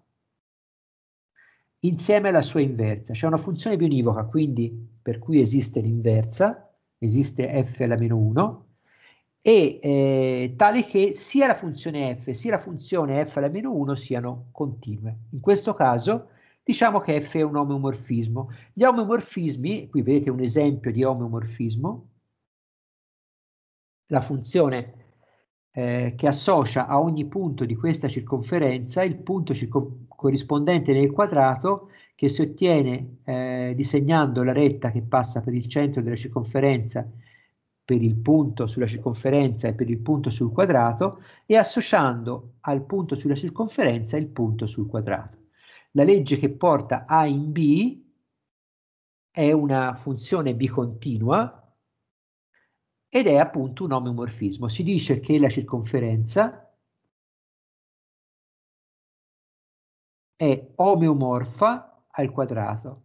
insieme alla sua inversa. C'è cioè, una funzione bionivoca, quindi per cui esiste l'inversa, esiste f alla meno 1, e eh, tale che sia la funzione f sia la funzione f alla meno 1 siano continue. In questo caso diciamo che f è un omeomorfismo. Gli omeomorfismi, qui vedete un esempio di omeomorfismo, la funzione eh, che associa a ogni punto di questa circonferenza il punto circo- corrispondente nel quadrato che si ottiene eh, disegnando la retta che passa per il centro della circonferenza, per il punto sulla circonferenza e per il punto sul quadrato e associando al punto sulla circonferenza il punto sul quadrato. La legge che porta A in B è una funzione bicontinua ed è appunto un omeomorfismo. Si dice che la circonferenza è omeomorfa al quadrato.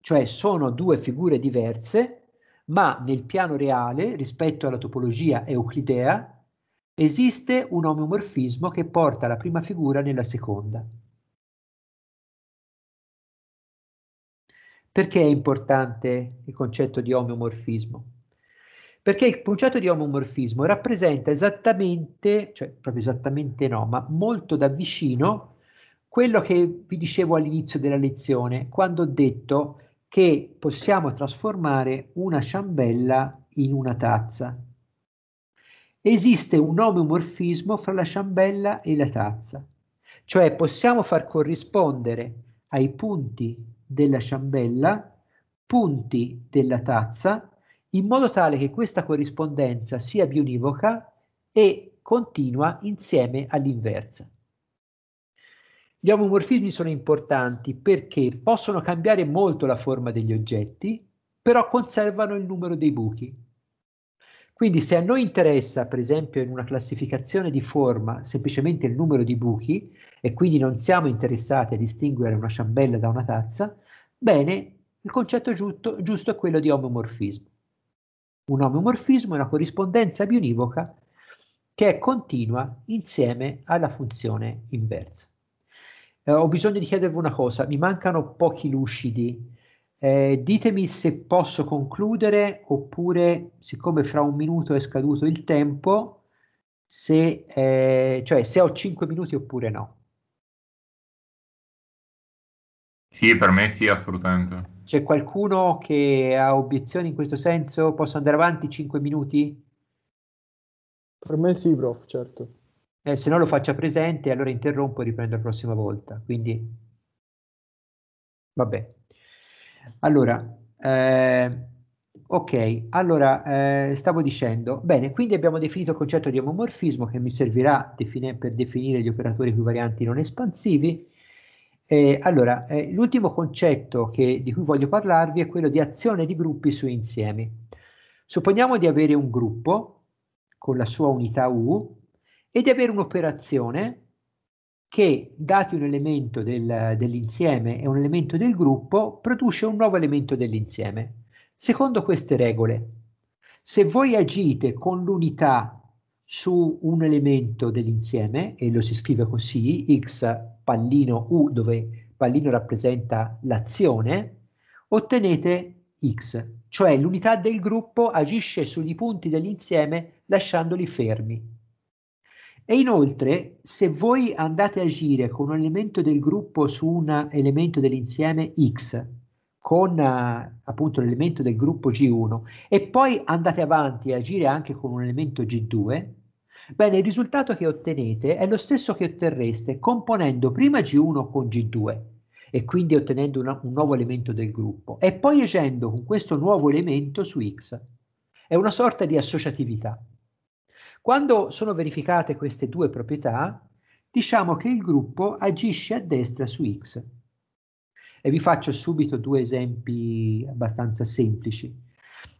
Cioè sono due figure diverse, ma nel piano reale, rispetto alla topologia euclidea, esiste un omeomorfismo che porta la prima figura nella seconda. Perché è importante il concetto di omeomorfismo? Perché il concetto di omeomorfismo rappresenta esattamente, cioè proprio esattamente no, ma molto da vicino quello che vi dicevo all'inizio della lezione, quando ho detto che possiamo trasformare una ciambella in una tazza. Esiste un omeomorfismo fra la ciambella e la tazza, cioè possiamo far corrispondere ai punti della ciambella, punti della tazza, in modo tale che questa corrispondenza sia bionivoca e continua insieme all'inversa. Gli omomorfismi sono importanti perché possono cambiare molto la forma degli oggetti, però conservano il numero dei buchi. Quindi se a noi interessa, per esempio, in una classificazione di forma semplicemente il numero di buchi e quindi non siamo interessati a distinguere una ciambella da una tazza, bene, il concetto giusto, giusto è quello di omeomorfismo. Un omeomorfismo è una corrispondenza bionivoca che è continua insieme alla funzione inversa. Eh, ho bisogno di chiedervi una cosa, mi mancano pochi lucidi eh, ditemi se posso concludere oppure, siccome fra un minuto è scaduto il tempo, se, eh, cioè se ho 5 minuti oppure no. Sì, per me sì, assolutamente. C'è qualcuno che ha obiezioni in questo senso? Posso andare avanti 5 minuti? Per me sì, prof, certo. Eh, se no lo faccia presente, allora interrompo e riprendo la prossima volta. Quindi, vabbè. Allora, eh, ok, allora eh, stavo dicendo, bene, quindi abbiamo definito il concetto di omomorfismo che mi servirà defini per definire gli operatori equivarianti non espansivi. Eh, allora, l'ultimo concetto che, di cui voglio parlarvi è quello di azione di gruppi su insiemi. Supponiamo di avere un gruppo con la sua unità U e di avere un'operazione che, dati un elemento del, dell'insieme e un elemento del gruppo, produce un nuovo elemento dell'insieme. Secondo queste regole, se voi agite con l'unità su un elemento dell'insieme, e lo si scrive così, x pallino u, dove pallino rappresenta l'azione, ottenete x, cioè l'unità del gruppo agisce sugli punti dell'insieme lasciandoli fermi. E inoltre, se voi andate a agire con un elemento del gruppo su un elemento dell'insieme X, con uh, appunto l'elemento del gruppo G1, e poi andate avanti a agire anche con un elemento G2, bene, il risultato che ottenete è lo stesso che otterreste componendo prima G1 con G2 e quindi ottenendo una, un nuovo elemento del gruppo, e poi agendo con questo nuovo elemento su X. È una sorta di associatività. Quando sono verificate queste due proprietà, diciamo che il gruppo agisce a destra su X. E vi faccio subito due esempi abbastanza semplici.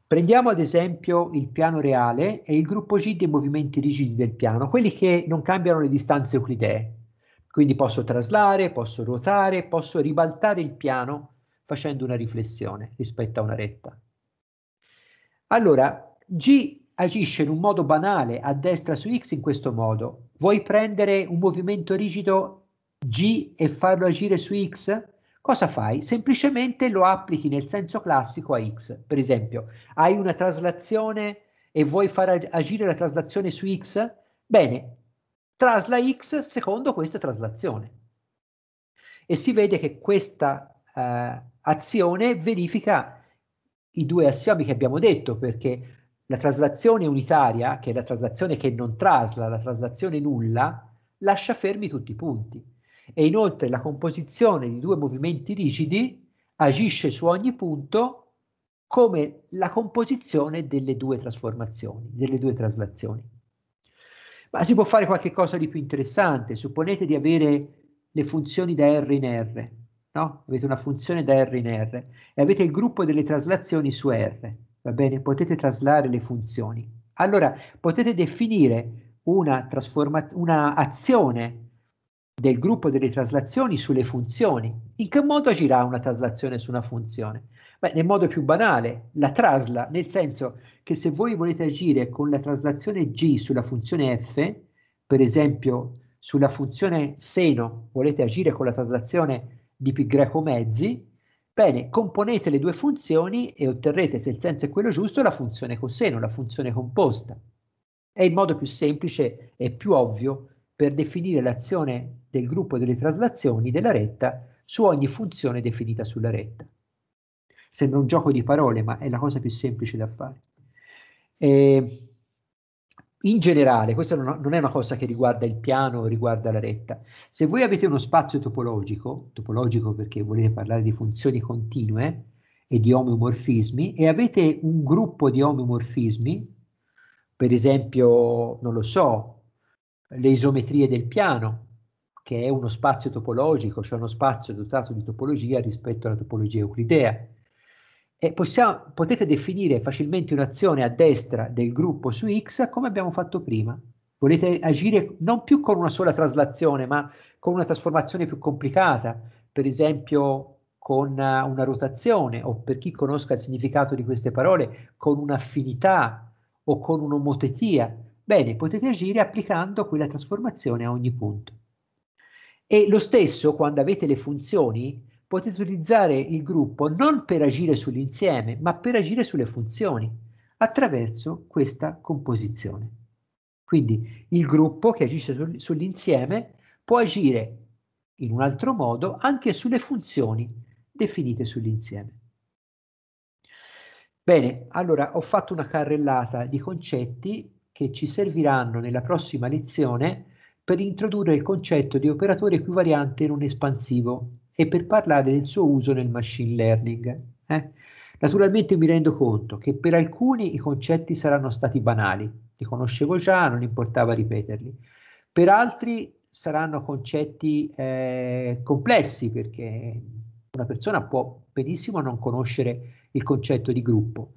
Prendiamo ad esempio il piano reale e il gruppo G dei movimenti rigidi del piano, quelli che non cambiano le distanze euclidee. Quindi posso traslare, posso ruotare, posso ribaltare il piano facendo una riflessione rispetto a una retta. Allora, G agisce in un modo banale a destra su X in questo modo. Vuoi prendere un movimento rigido G e farlo agire su X? Cosa fai? Semplicemente lo applichi nel senso classico a X. Per esempio, hai una traslazione e vuoi far agire la traslazione su X? Bene, trasla X secondo questa traslazione. E si vede che questa eh, azione verifica i due assiomi che abbiamo detto, perché la traslazione unitaria, che è la traslazione che non trasla, la traslazione nulla, lascia fermi tutti i punti. E inoltre la composizione di due movimenti rigidi agisce su ogni punto come la composizione delle due trasformazioni, delle due traslazioni. Ma si può fare qualche cosa di più interessante. Supponete di avere le funzioni da R in R, no? Avete una funzione da R in R e avete il gruppo delle traslazioni su R. Va bene? Potete traslare le funzioni. Allora potete definire una, una azione del gruppo delle traslazioni sulle funzioni. In che modo agirà una traslazione su una funzione? Beh, nel modo più banale, la trasla, nel senso che se voi volete agire con la traslazione g sulla funzione f, per esempio sulla funzione seno volete agire con la traslazione di π greco mezzi, Bene, componete le due funzioni e otterrete, se il senso è quello giusto, la funzione coseno, la funzione composta. È il modo più semplice e più ovvio per definire l'azione del gruppo delle traslazioni della retta su ogni funzione definita sulla retta. Sembra un gioco di parole, ma è la cosa più semplice da fare. E ehm, in generale, questa non è una cosa che riguarda il piano o riguarda la retta, se voi avete uno spazio topologico, topologico perché volete parlare di funzioni continue e di omeomorfismi, e avete un gruppo di omeomorfismi, per esempio, non lo so, le isometrie del piano, che è uno spazio topologico, cioè uno spazio dotato di topologia rispetto alla topologia euclidea, e possiamo, potete definire facilmente un'azione a destra del gruppo su X come abbiamo fatto prima. Volete agire non più con una sola traslazione, ma con una trasformazione più complicata, per esempio con una, una rotazione, o per chi conosca il significato di queste parole, con un'affinità o con un'omotetia. Bene, potete agire applicando quella trasformazione a ogni punto. E lo stesso quando avete le funzioni, potete utilizzare il gruppo non per agire sull'insieme, ma per agire sulle funzioni, attraverso questa composizione. Quindi il gruppo che agisce sull'insieme può agire in un altro modo anche sulle funzioni definite sull'insieme. Bene, allora ho fatto una carrellata di concetti che ci serviranno nella prossima lezione per introdurre il concetto di operatore equivariante non espansivo e per parlare del suo uso nel machine learning. Eh? Naturalmente mi rendo conto che per alcuni i concetti saranno stati banali, li conoscevo già, non importava ripeterli. Per altri saranno concetti eh, complessi perché una persona può benissimo non conoscere il concetto di gruppo.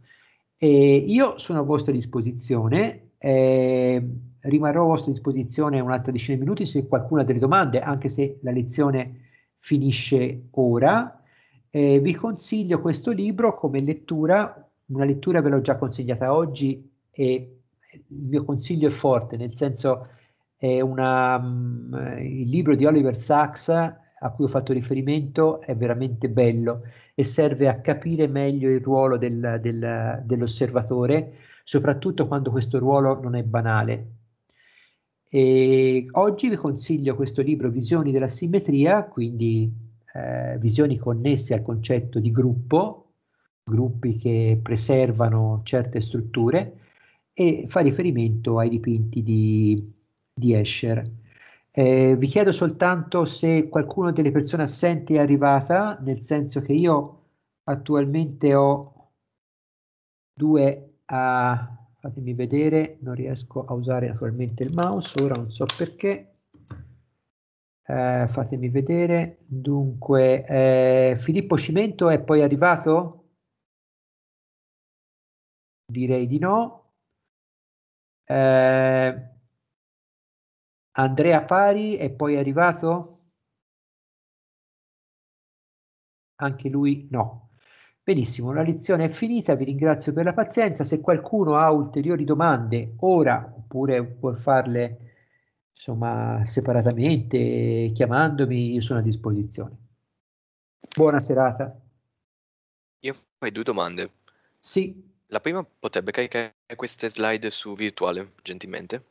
E io sono a vostra disposizione, eh, rimarrò a vostra disposizione un'altra decina di minuti se qualcuna delle domande, anche se la lezione è finisce ora. Eh, vi consiglio questo libro come lettura, una lettura ve l'ho già consigliata oggi e il mio consiglio è forte, nel senso è una, mm, il libro di Oliver Sacks a cui ho fatto riferimento è veramente bello e serve a capire meglio il ruolo del, del, dell'osservatore, soprattutto quando questo ruolo non è banale. E oggi vi consiglio questo libro Visioni della simmetria, quindi eh, visioni connesse al concetto di gruppo, gruppi che preservano certe strutture, e fa riferimento ai dipinti di, di Escher. Eh, vi chiedo soltanto se qualcuno delle persone assenti è arrivata, nel senso che io attualmente ho due a fatemi vedere, non riesco a usare naturalmente il mouse, ora non so perché, eh, fatemi vedere, dunque eh, Filippo Cimento è poi arrivato? Direi di no. Eh, Andrea Pari è poi arrivato? Anche lui no. Benissimo, la lezione è finita, vi ringrazio per la pazienza, se qualcuno ha ulteriori domande ora oppure può farle insomma, separatamente chiamandomi, io sono a disposizione. Buona serata. Io fai due domande. Sì. La prima potrebbe caricare queste slide su virtuale, gentilmente?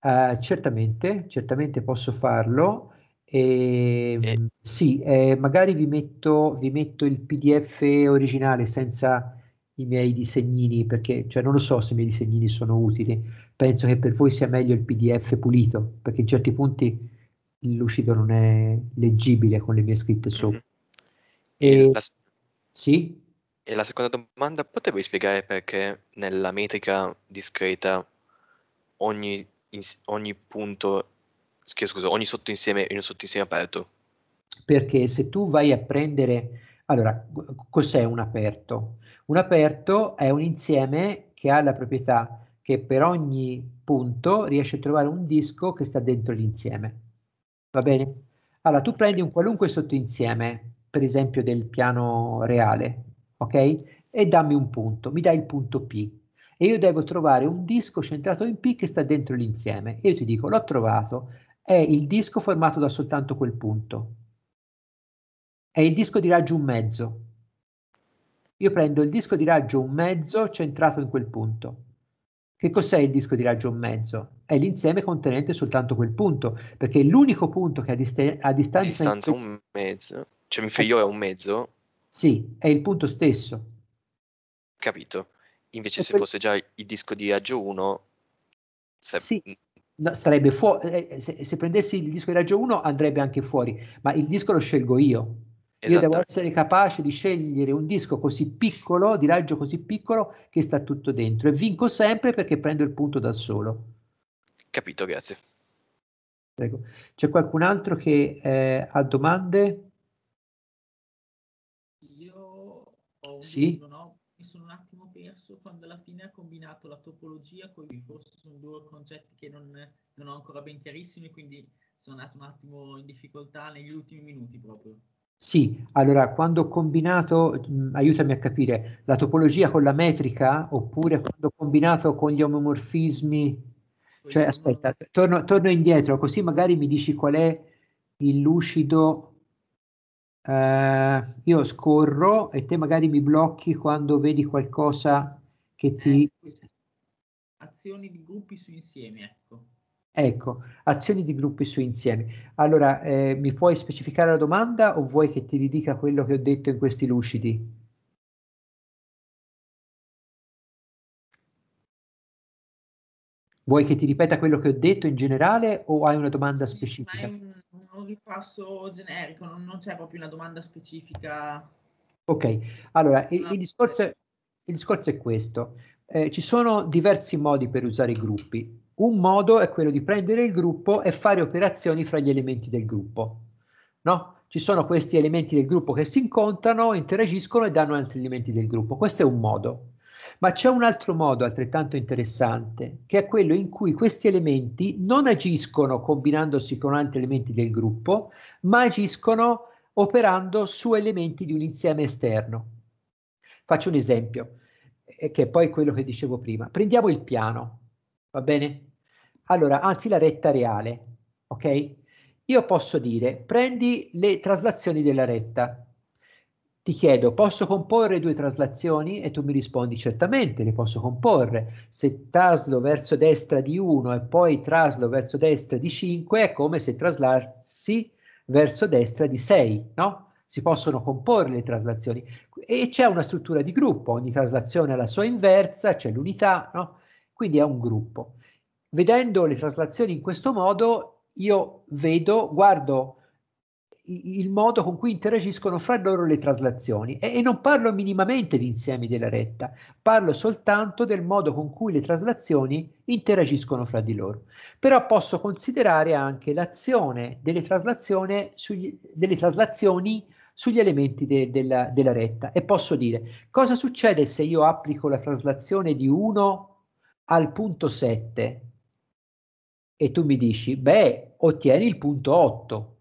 Uh, certamente, certamente posso farlo. Ehm, e, Sì, eh, magari vi metto, vi metto, il PDF originale senza i miei disegnini, perché cioè, non lo so se i miei disegnini sono utili. Penso che per voi sia meglio il PDF pulito, perché in certi punti il lucido non è leggibile con le mie scritte mhm. sopra. Mm-hmm. E, la... Sì? E la seconda domanda, potevi spiegare perché nella metrica discreta ogni, ogni punto scusa, ogni sottoinsieme in un sottoinsieme aperto? Perché se tu vai a prendere, allora, cos'è un aperto? Un aperto è un insieme che ha la proprietà che per ogni punto riesce a trovare un disco che sta dentro l'insieme. Va bene? Allora, tu prendi un qualunque sottoinsieme, per esempio del piano reale, ok? E dammi un punto, mi dai il punto P. E io devo trovare un disco centrato in P che sta dentro l'insieme. io ti dico, l'ho trovato, è il disco formato da soltanto quel punto. È il disco di raggio un mezzo. Io prendo il disco di raggio un mezzo centrato in quel punto. Che cos'è il disco di raggio un mezzo? È l'insieme contenente soltanto quel punto, perché l'unico punto che a, dist- a distanza... distanza in... un mezzo, cioè mi fai eh. io è un mezzo? Sì, è il punto stesso. Capito. Invece e se per... fosse già il disco di raggio 1, se... sì No, sarebbe fuori. Eh, eh, se, se, prendessi il disco di raggio 1 andrebbe anche fuori, ma il disco lo scelgo io. Io devo esatto. essere capace di scegliere un disco così piccolo, di raggio così piccolo, che sta tutto dentro e vinco sempre perché prendo il punto da solo. Capito, grazie. Prego. C'è qualcun altro che eh, ha domande? Io ho sì? successo quando alla fine ha combinato la topologia, con i forse sono due concetti che non, non ho ancora ben chiarissimi, quindi sono andato un attimo in difficoltà negli ultimi minuti proprio. Sì, allora quando ho combinato, mh, mm, aiutami a capire, la topologia con la metrica oppure quando ho combinato con gli omomorfismi? Cioè, aspetta, torno, torno, indietro, così magari mi dici qual è il lucido. Eh, io scorro e te magari mi blocchi quando vedi qualcosa che eh, ti... Ecco. Azioni di gruppi su insieme, ecco. Ecco, azioni di gruppi su insieme. Allora, eh, mi puoi specificare la domanda o vuoi che ti ridica quello che ho detto in questi lucidi? Vuoi che ti ripeta quello che ho detto in generale o hai una domanda sì, specifica? Un, un, ripasso generico, non, non c'è proprio una domanda specifica. Ok, allora il, il, discorso, il discorso è questo. Eh, ci sono diversi modi per usare i gruppi. Un modo è quello di prendere il gruppo e fare operazioni fra gli elementi del gruppo. No? Ci sono questi elementi del gruppo che si incontrano, interagiscono e danno altri elementi del gruppo. Questo è un modo. Ma c'è un altro modo altrettanto interessante, che è quello in cui questi elementi non agiscono combinandosi con altri elementi del gruppo, ma agiscono operando su elementi di un insieme esterno. Faccio un esempio, eh, che è poi quello che dicevo prima. Prendiamo il piano, va bene? Allora, anzi la retta reale, ok? Io posso dire, prendi le traslazioni della retta. Ti chiedo, posso comporre due traslazioni? E tu mi rispondi, certamente, le posso comporre. Se traslo verso destra di 1 e poi traslo verso destra di 5, è come se traslassi verso destra di 6, no? si possono comporre le traslazioni e c'è una struttura di gruppo, ogni traslazione ha la sua inversa, c'è l'unità, no? quindi è un gruppo. Vedendo le traslazioni in questo modo, io vedo, guardo il modo con cui interagiscono fra loro le traslazioni e, e non parlo minimamente di insiemi della retta, parlo soltanto del modo con cui le traslazioni interagiscono fra di loro. Però posso considerare anche l'azione delle traslazioni sugli, delle traslazioni sugli elementi de, de, della, della retta e posso dire cosa succede se io applico la traslazione di 1 al punto 7 e tu mi dici, beh, ottieni il punto 8.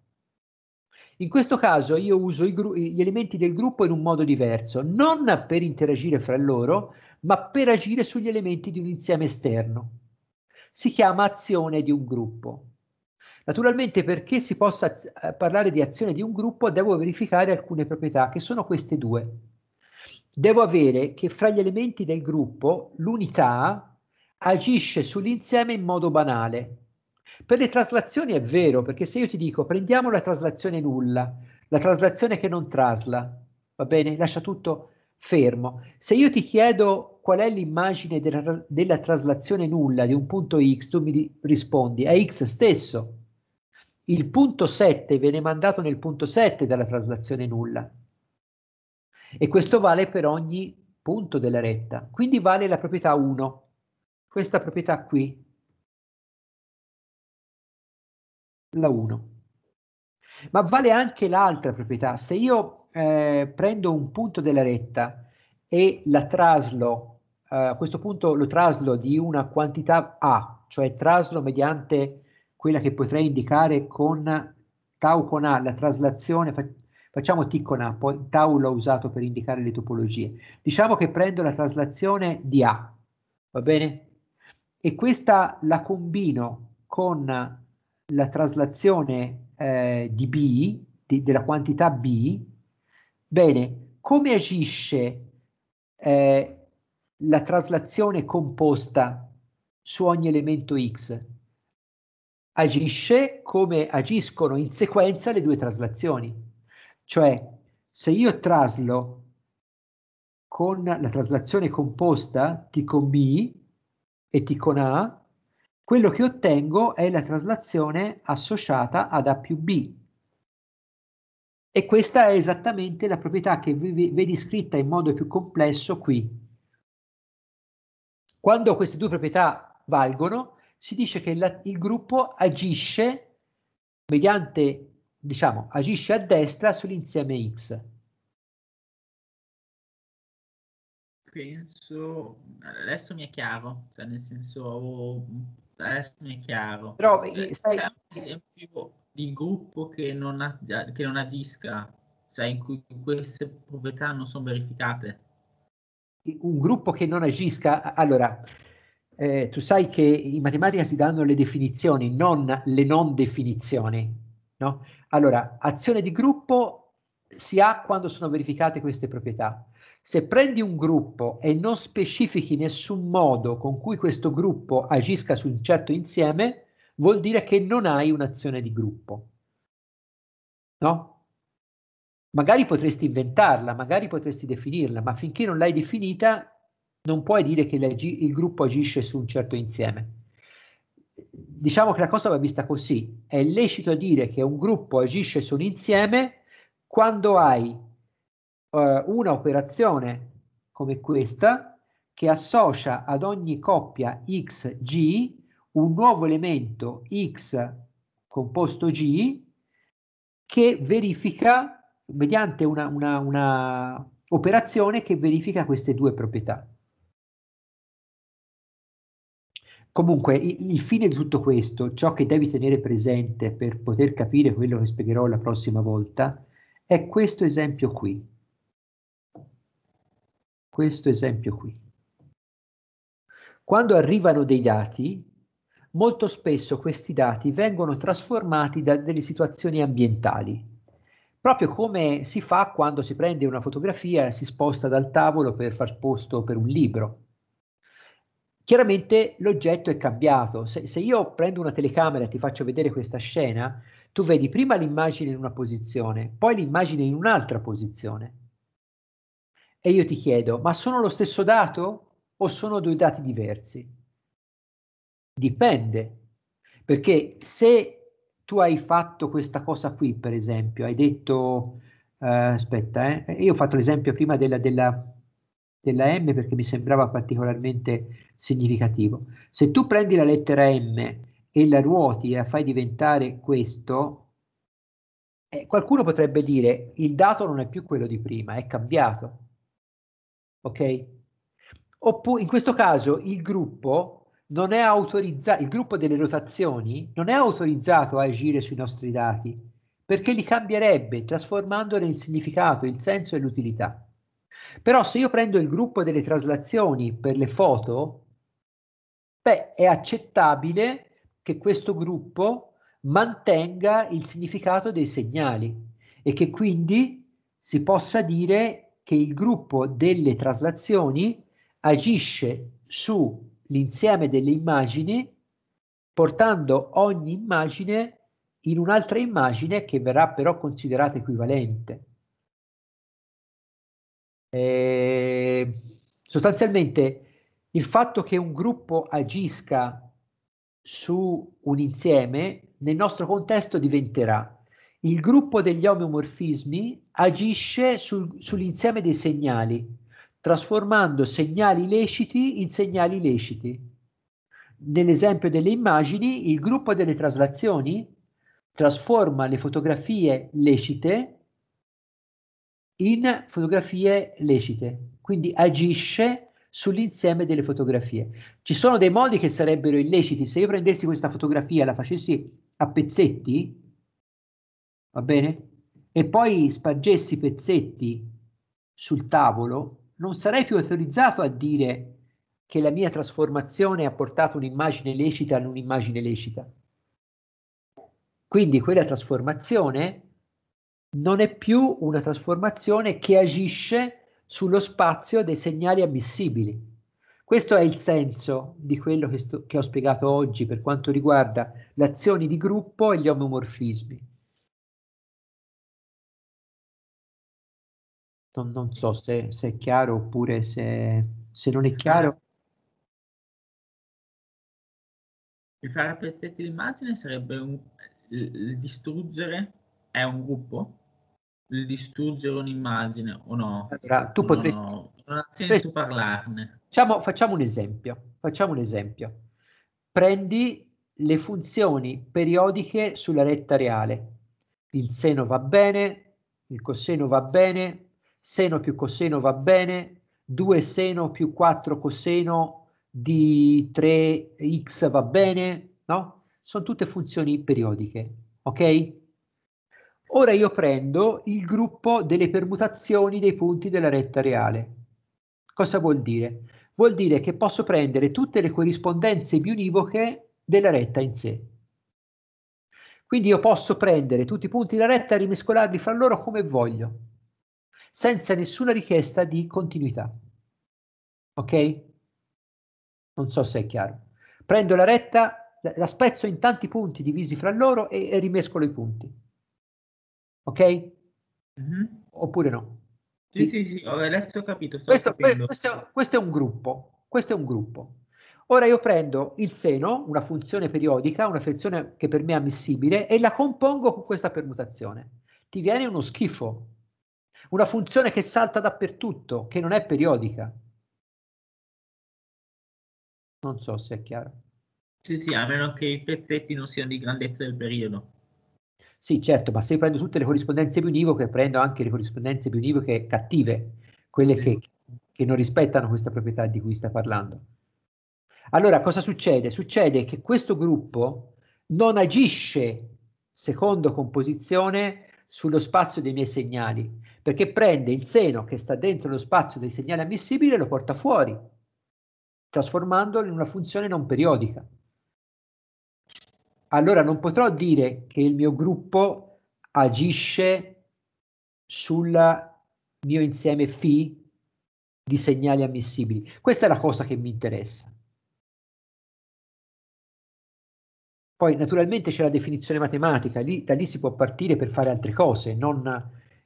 In questo caso io uso gru- gli elementi del gruppo in un modo diverso, non per interagire fra loro, ma per agire sugli elementi di un insieme esterno. Si chiama azione di un gruppo. Naturalmente perché si possa eh, parlare di azione di un gruppo devo verificare alcune proprietà, che sono queste due. Devo avere che fra gli elementi del gruppo l'unità agisce sull'insieme in modo banale. Per le traslazioni è vero, perché se io ti dico prendiamo la traslazione nulla, la traslazione che non trasla, va bene, lascia tutto fermo. Se io ti chiedo qual è l'immagine della, della traslazione nulla di un punto x, tu mi rispondi, è x stesso, il punto 7 viene mandato nel punto 7 dalla traslazione nulla. E questo vale per ogni punto della retta, quindi vale la proprietà 1, questa proprietà qui, la 1. Ma vale anche l'altra proprietà, se io eh, prendo un punto della retta e la traslo, eh, a questo punto lo traslo di una quantità A, cioè traslo mediante quella che potrei indicare con tau con A, la traslazione, facciamo T con A, poi tau l'ho usato per indicare le topologie. Diciamo che prendo la traslazione di A, va bene? E questa la combino con la traslazione eh, di B, di, della quantità B, bene, come agisce eh, la traslazione composta su ogni elemento X? agisce come agiscono in sequenza le due traslazioni. Cioè, se io traslo con la traslazione composta T con B e T con A, quello che ottengo è la traslazione associata ad A più B. E questa è esattamente la proprietà che vedi scritta in modo più complesso qui. Quando queste due proprietà valgono, si dice che la, il gruppo agisce mediante, diciamo, agisce a destra sull'insieme X. Penso, adesso mi è chiaro, cioè nel senso, adesso mi è chiaro. Però cioè, eh, sai... C'è un esempio di gruppo che non, ha, che non agisca, cioè in cui queste proprietà non sono verificate. Un gruppo che non agisca, allora, eh, tu sai che in matematica si danno le definizioni, non le non definizioni. No? Allora, azione di gruppo si ha quando sono verificate queste proprietà. Se prendi un gruppo e non specifichi nessun modo con cui questo gruppo agisca su un certo insieme, vuol dire che non hai un'azione di gruppo. No? Magari potresti inventarla, magari potresti definirla, ma finché non l'hai definita non puoi dire che il, il gruppo agisce su un certo insieme. Diciamo che la cosa va vista così, è lecito dire che un gruppo agisce su un insieme quando hai eh, una operazione come questa che associa ad ogni coppia xg un nuovo elemento x composto g che verifica mediante una, una, una operazione che verifica queste due proprietà. Comunque, il, il, fine di tutto questo, ciò che devi tenere presente per poter capire quello che spiegherò la prossima volta, è questo esempio qui. Questo esempio qui. Quando arrivano dei dati, molto spesso questi dati vengono trasformati da delle situazioni ambientali, proprio come si fa quando si prende una fotografia e si sposta dal tavolo per far posto per un libro chiaramente l'oggetto è cambiato. Se, se, io prendo una telecamera e ti faccio vedere questa scena, tu vedi prima l'immagine in una posizione, poi l'immagine in un'altra posizione. E io ti chiedo, ma sono lo stesso dato o sono due dati diversi? Dipende, perché se tu hai fatto questa cosa qui, per esempio, hai detto, eh, aspetta, eh, io ho fatto l'esempio prima della, della, della M perché mi sembrava particolarmente significativo. Se tu prendi la lettera M e la ruoti e la fai diventare questo, eh, qualcuno potrebbe dire il dato non è più quello di prima, è cambiato. Ok? Oppure in questo caso il gruppo non è autorizzato, il gruppo delle rotazioni non è autorizzato a agire sui nostri dati perché li cambierebbe trasformandone il significato, il senso e l'utilità. Però se io prendo il gruppo delle traslazioni per le foto, beh, è accettabile che questo gruppo mantenga il significato dei segnali e che quindi si possa dire che il gruppo delle traslazioni agisce sull'insieme delle immagini portando ogni immagine in un'altra immagine che verrà però considerata equivalente. E ehm, sostanzialmente il fatto che un gruppo agisca su un insieme nel nostro contesto diventerà il gruppo degli omeomorfismi agisce sul, sull'insieme dei segnali, trasformando segnali leciti in segnali leciti. Nell'esempio delle immagini, il gruppo delle traslazioni trasforma le fotografie lecite in fotografie lecite, quindi agisce sull'insieme delle fotografie. Ci sono dei modi che sarebbero illeciti. Se io prendessi questa fotografia, la facessi a pezzetti, va bene? E poi spargessi pezzetti sul tavolo, non sarei più autorizzato a dire che la mia trasformazione ha portato un'immagine lecita in un'immagine lecita. Quindi quella trasformazione non è più una trasformazione che agisce sullo spazio dei segnali ammissibili. Questo è il senso di quello che, sto, che ho spiegato oggi per quanto riguarda le azioni di gruppo e gli omomorfismi. Non, non so se, se, è chiaro oppure se, se non è chiaro. Il fare pezzetti di immagine sarebbe un, distruggere è un gruppo? il distruggere un'immagine o no? Allora, tu potresti... No, non ha senso potresti, parlarne. Diciamo, facciamo un esempio, facciamo un esempio. Prendi le funzioni periodiche sulla retta reale. Il seno va bene, il coseno va bene, seno più coseno va bene, 2 seno più 4 coseno di 3x va bene, no? Sono tutte funzioni periodiche, ok? Ora io prendo il gruppo delle permutazioni dei punti della retta reale. Cosa vuol dire? Vuol dire che posso prendere tutte le corrispondenze biunivoche della retta in sé. Quindi io posso prendere tutti i punti della retta e rimescolarli fra loro come voglio, senza nessuna richiesta di continuità. Ok? Non so se è chiaro. Prendo la retta, la spezzo in tanti punti divisi fra loro e, e rimescolo i punti ok? Mm-hmm. Oppure no? Sì, sì, sì, sì. adesso ho capito. Questo, questo, questo, è un gruppo, questo è un gruppo. Ora io prendo il seno, una funzione periodica, una funzione che per me è ammissibile, e la compongo con questa permutazione. Ti viene uno schifo. Una funzione che salta dappertutto, che non è periodica. Non so se è chiaro. Sì, sì, a meno che i pezzetti non siano di grandezza del periodo. Sì, certo, ma se io prendo tutte le corrispondenze più univoche, prendo anche le corrispondenze più univoche cattive, quelle che, che non rispettano questa proprietà di cui sta parlando. Allora, cosa succede? Succede che questo gruppo non agisce secondo composizione sullo spazio dei miei segnali, perché prende il seno che sta dentro lo spazio dei segnali ammissibili e lo porta fuori, trasformandolo in una funzione non periodica allora non potrò dire che il mio gruppo agisce sul mio insieme phi di segnali ammissibili. Questa è la cosa che mi interessa. Poi naturalmente c'è la definizione matematica, lì, da lì si può partire per fare altre cose, non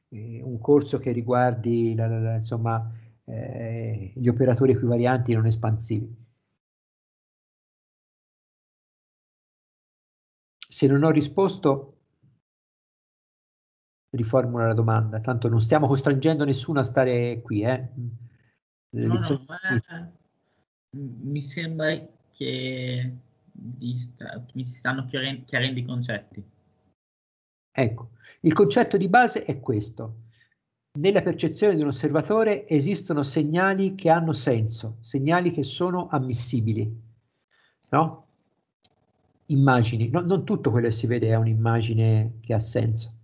eh, un corso che riguardi la, la, la, insomma, eh, gli operatori equivarianti non espansivi. Se non ho risposto, riformula la domanda, tanto non stiamo costringendo nessuno a stare qui. Eh. No, no, ma, mi sembra che sta, mi si stanno chiarendo, chiarendo i concetti. Ecco, il concetto di base è questo. Nella percezione di un osservatore esistono segnali che hanno senso, segnali che sono ammissibili. No? immagini, no, non tutto quello che si vede è un'immagine che ha senso.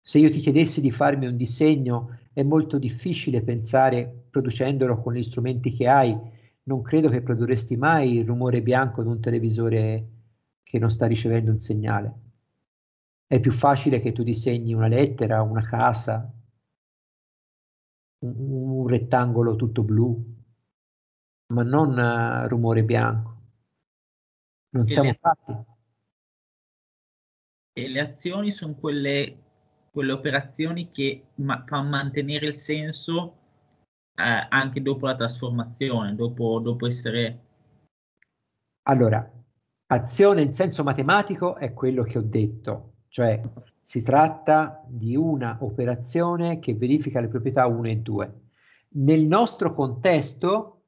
Se io ti chiedessi di farmi un disegno, è molto difficile pensare, producendolo con gli strumenti che hai, non credo che produrresti mai il rumore bianco di un televisore che non sta ricevendo un segnale. È più facile che tu disegni una lettera, una casa, un, un rettangolo tutto blu, ma non uh, rumore bianco non siamo le, fatti. E le azioni sono quelle, quelle operazioni che ma, fanno mantenere il senso eh, anche dopo la trasformazione, dopo, dopo essere... Allora, azione in senso matematico è quello che ho detto, cioè si tratta di una operazione che verifica le proprietà 1 e 2. Nel nostro contesto,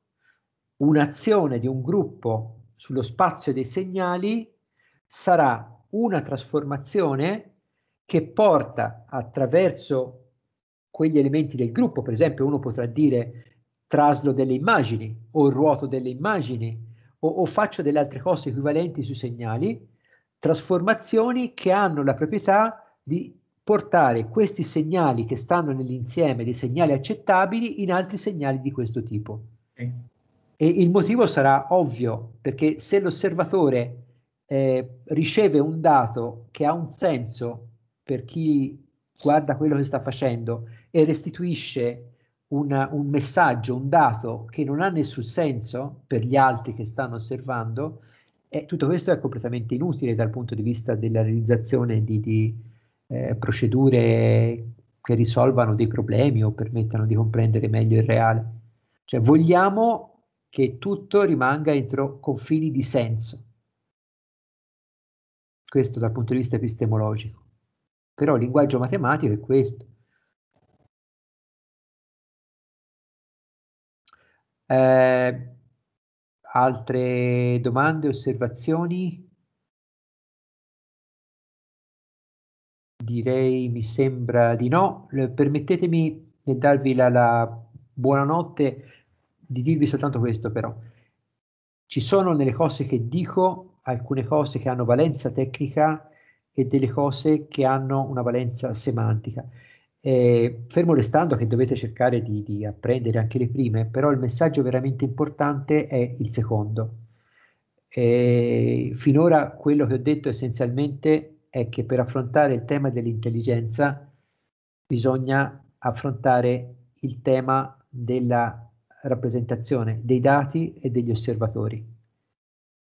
un'azione di un gruppo sullo spazio dei segnali sarà una trasformazione che porta attraverso quegli elementi del gruppo, per esempio uno potrà dire traslo delle immagini o ruoto delle immagini o, o faccio delle altre cose equivalenti sui segnali, trasformazioni che hanno la proprietà di portare questi segnali che stanno nell'insieme dei segnali accettabili in altri segnali di questo tipo. Sì. E il motivo sarà ovvio, perché se l'osservatore eh, riceve un dato che ha un senso per chi guarda quello che sta facendo e restituisce una, un messaggio, un dato che non ha nessun senso per gli altri che stanno osservando, eh, tutto questo è completamente inutile dal punto di vista della realizzazione di, di eh, procedure che risolvano dei problemi o permettano di comprendere meglio il reale. Cioè vogliamo che tutto rimanga entro confini di senso. Questo dal punto di vista epistemologico. Però il linguaggio matematico è questo. Eh, altre domande, osservazioni? Direi mi sembra di no. Permettetemi di darvi la, la buonanotte di dirvi soltanto questo però. Ci sono nelle cose che dico alcune cose che hanno valenza tecnica e delle cose che hanno una valenza semantica. Eh, fermo restando che dovete cercare di, di, apprendere anche le prime, però il messaggio veramente importante è il secondo. Eh, finora quello che ho detto essenzialmente è che per affrontare il tema dell'intelligenza bisogna affrontare il tema della rappresentazione dei dati e degli osservatori.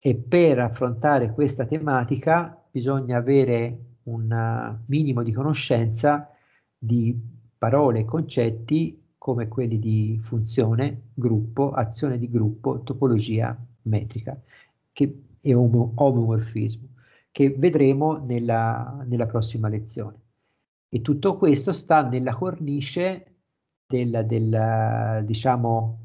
E per affrontare questa tematica bisogna avere un uh, minimo di conoscenza di parole e concetti come quelli di funzione, gruppo, azione di gruppo, topologia metrica che, e omomorfismo, che vedremo nella, nella prossima lezione. E tutto questo sta nella cornice della, della, diciamo,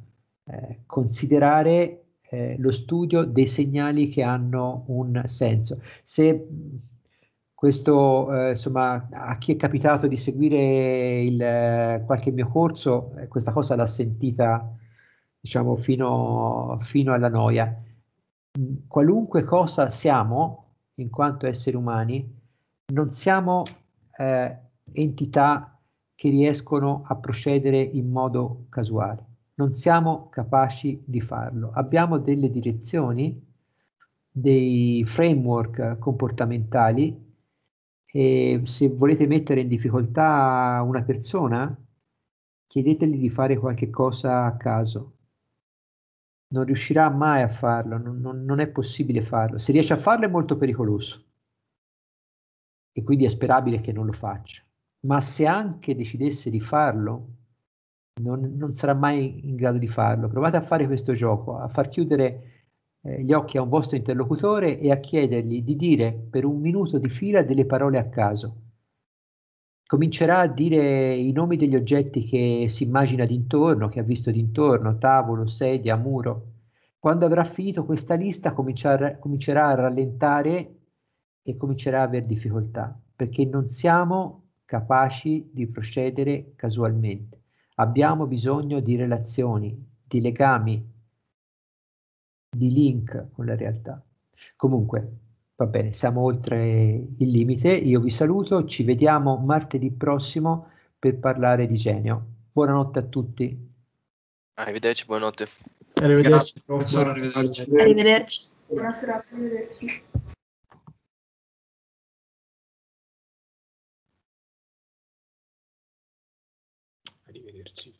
eh, considerare eh, lo studio dei segnali che hanno un senso. Se questo, eh, insomma, a chi è capitato di seguire il, eh, qualche mio corso, eh, questa cosa l'ha sentita, diciamo, fino, fino alla noia. Qualunque cosa siamo, in quanto esseri umani, non siamo entità che riescono a procedere in modo casuale non siamo capaci di farlo. Abbiamo delle direzioni, dei framework comportamentali e se volete mettere in difficoltà una persona, chiedeteli di fare qualche cosa a caso. Non riuscirà mai a farlo, non, non, non è possibile farlo. Se riesce a farlo è molto pericoloso e quindi è sperabile che non lo faccia. Ma se anche decidesse di farlo, non, non, sarà mai in grado di farlo. Provate a fare questo gioco, a far chiudere eh, gli occhi a un vostro interlocutore e a chiedergli di dire per un minuto di fila delle parole a caso. Comincerà a dire i nomi degli oggetti che si immagina d'intorno, che ha visto d'intorno, tavolo, sedia, muro. Quando avrà finito questa lista comincerà, comincerà a rallentare e comincerà a avere difficoltà, perché non siamo capaci di procedere casualmente Abbiamo bisogno di relazioni, di legami, di link con la realtà. Comunque, va bene, siamo oltre il limite. Io vi saluto, ci vediamo martedì prossimo per parlare di genio. Buonanotte a tutti. Arrivederci, buonanotte. Arrivederci. Grazie, professor, arrivederci. Arrivederci. Buonasera, arrivederci. поверьте.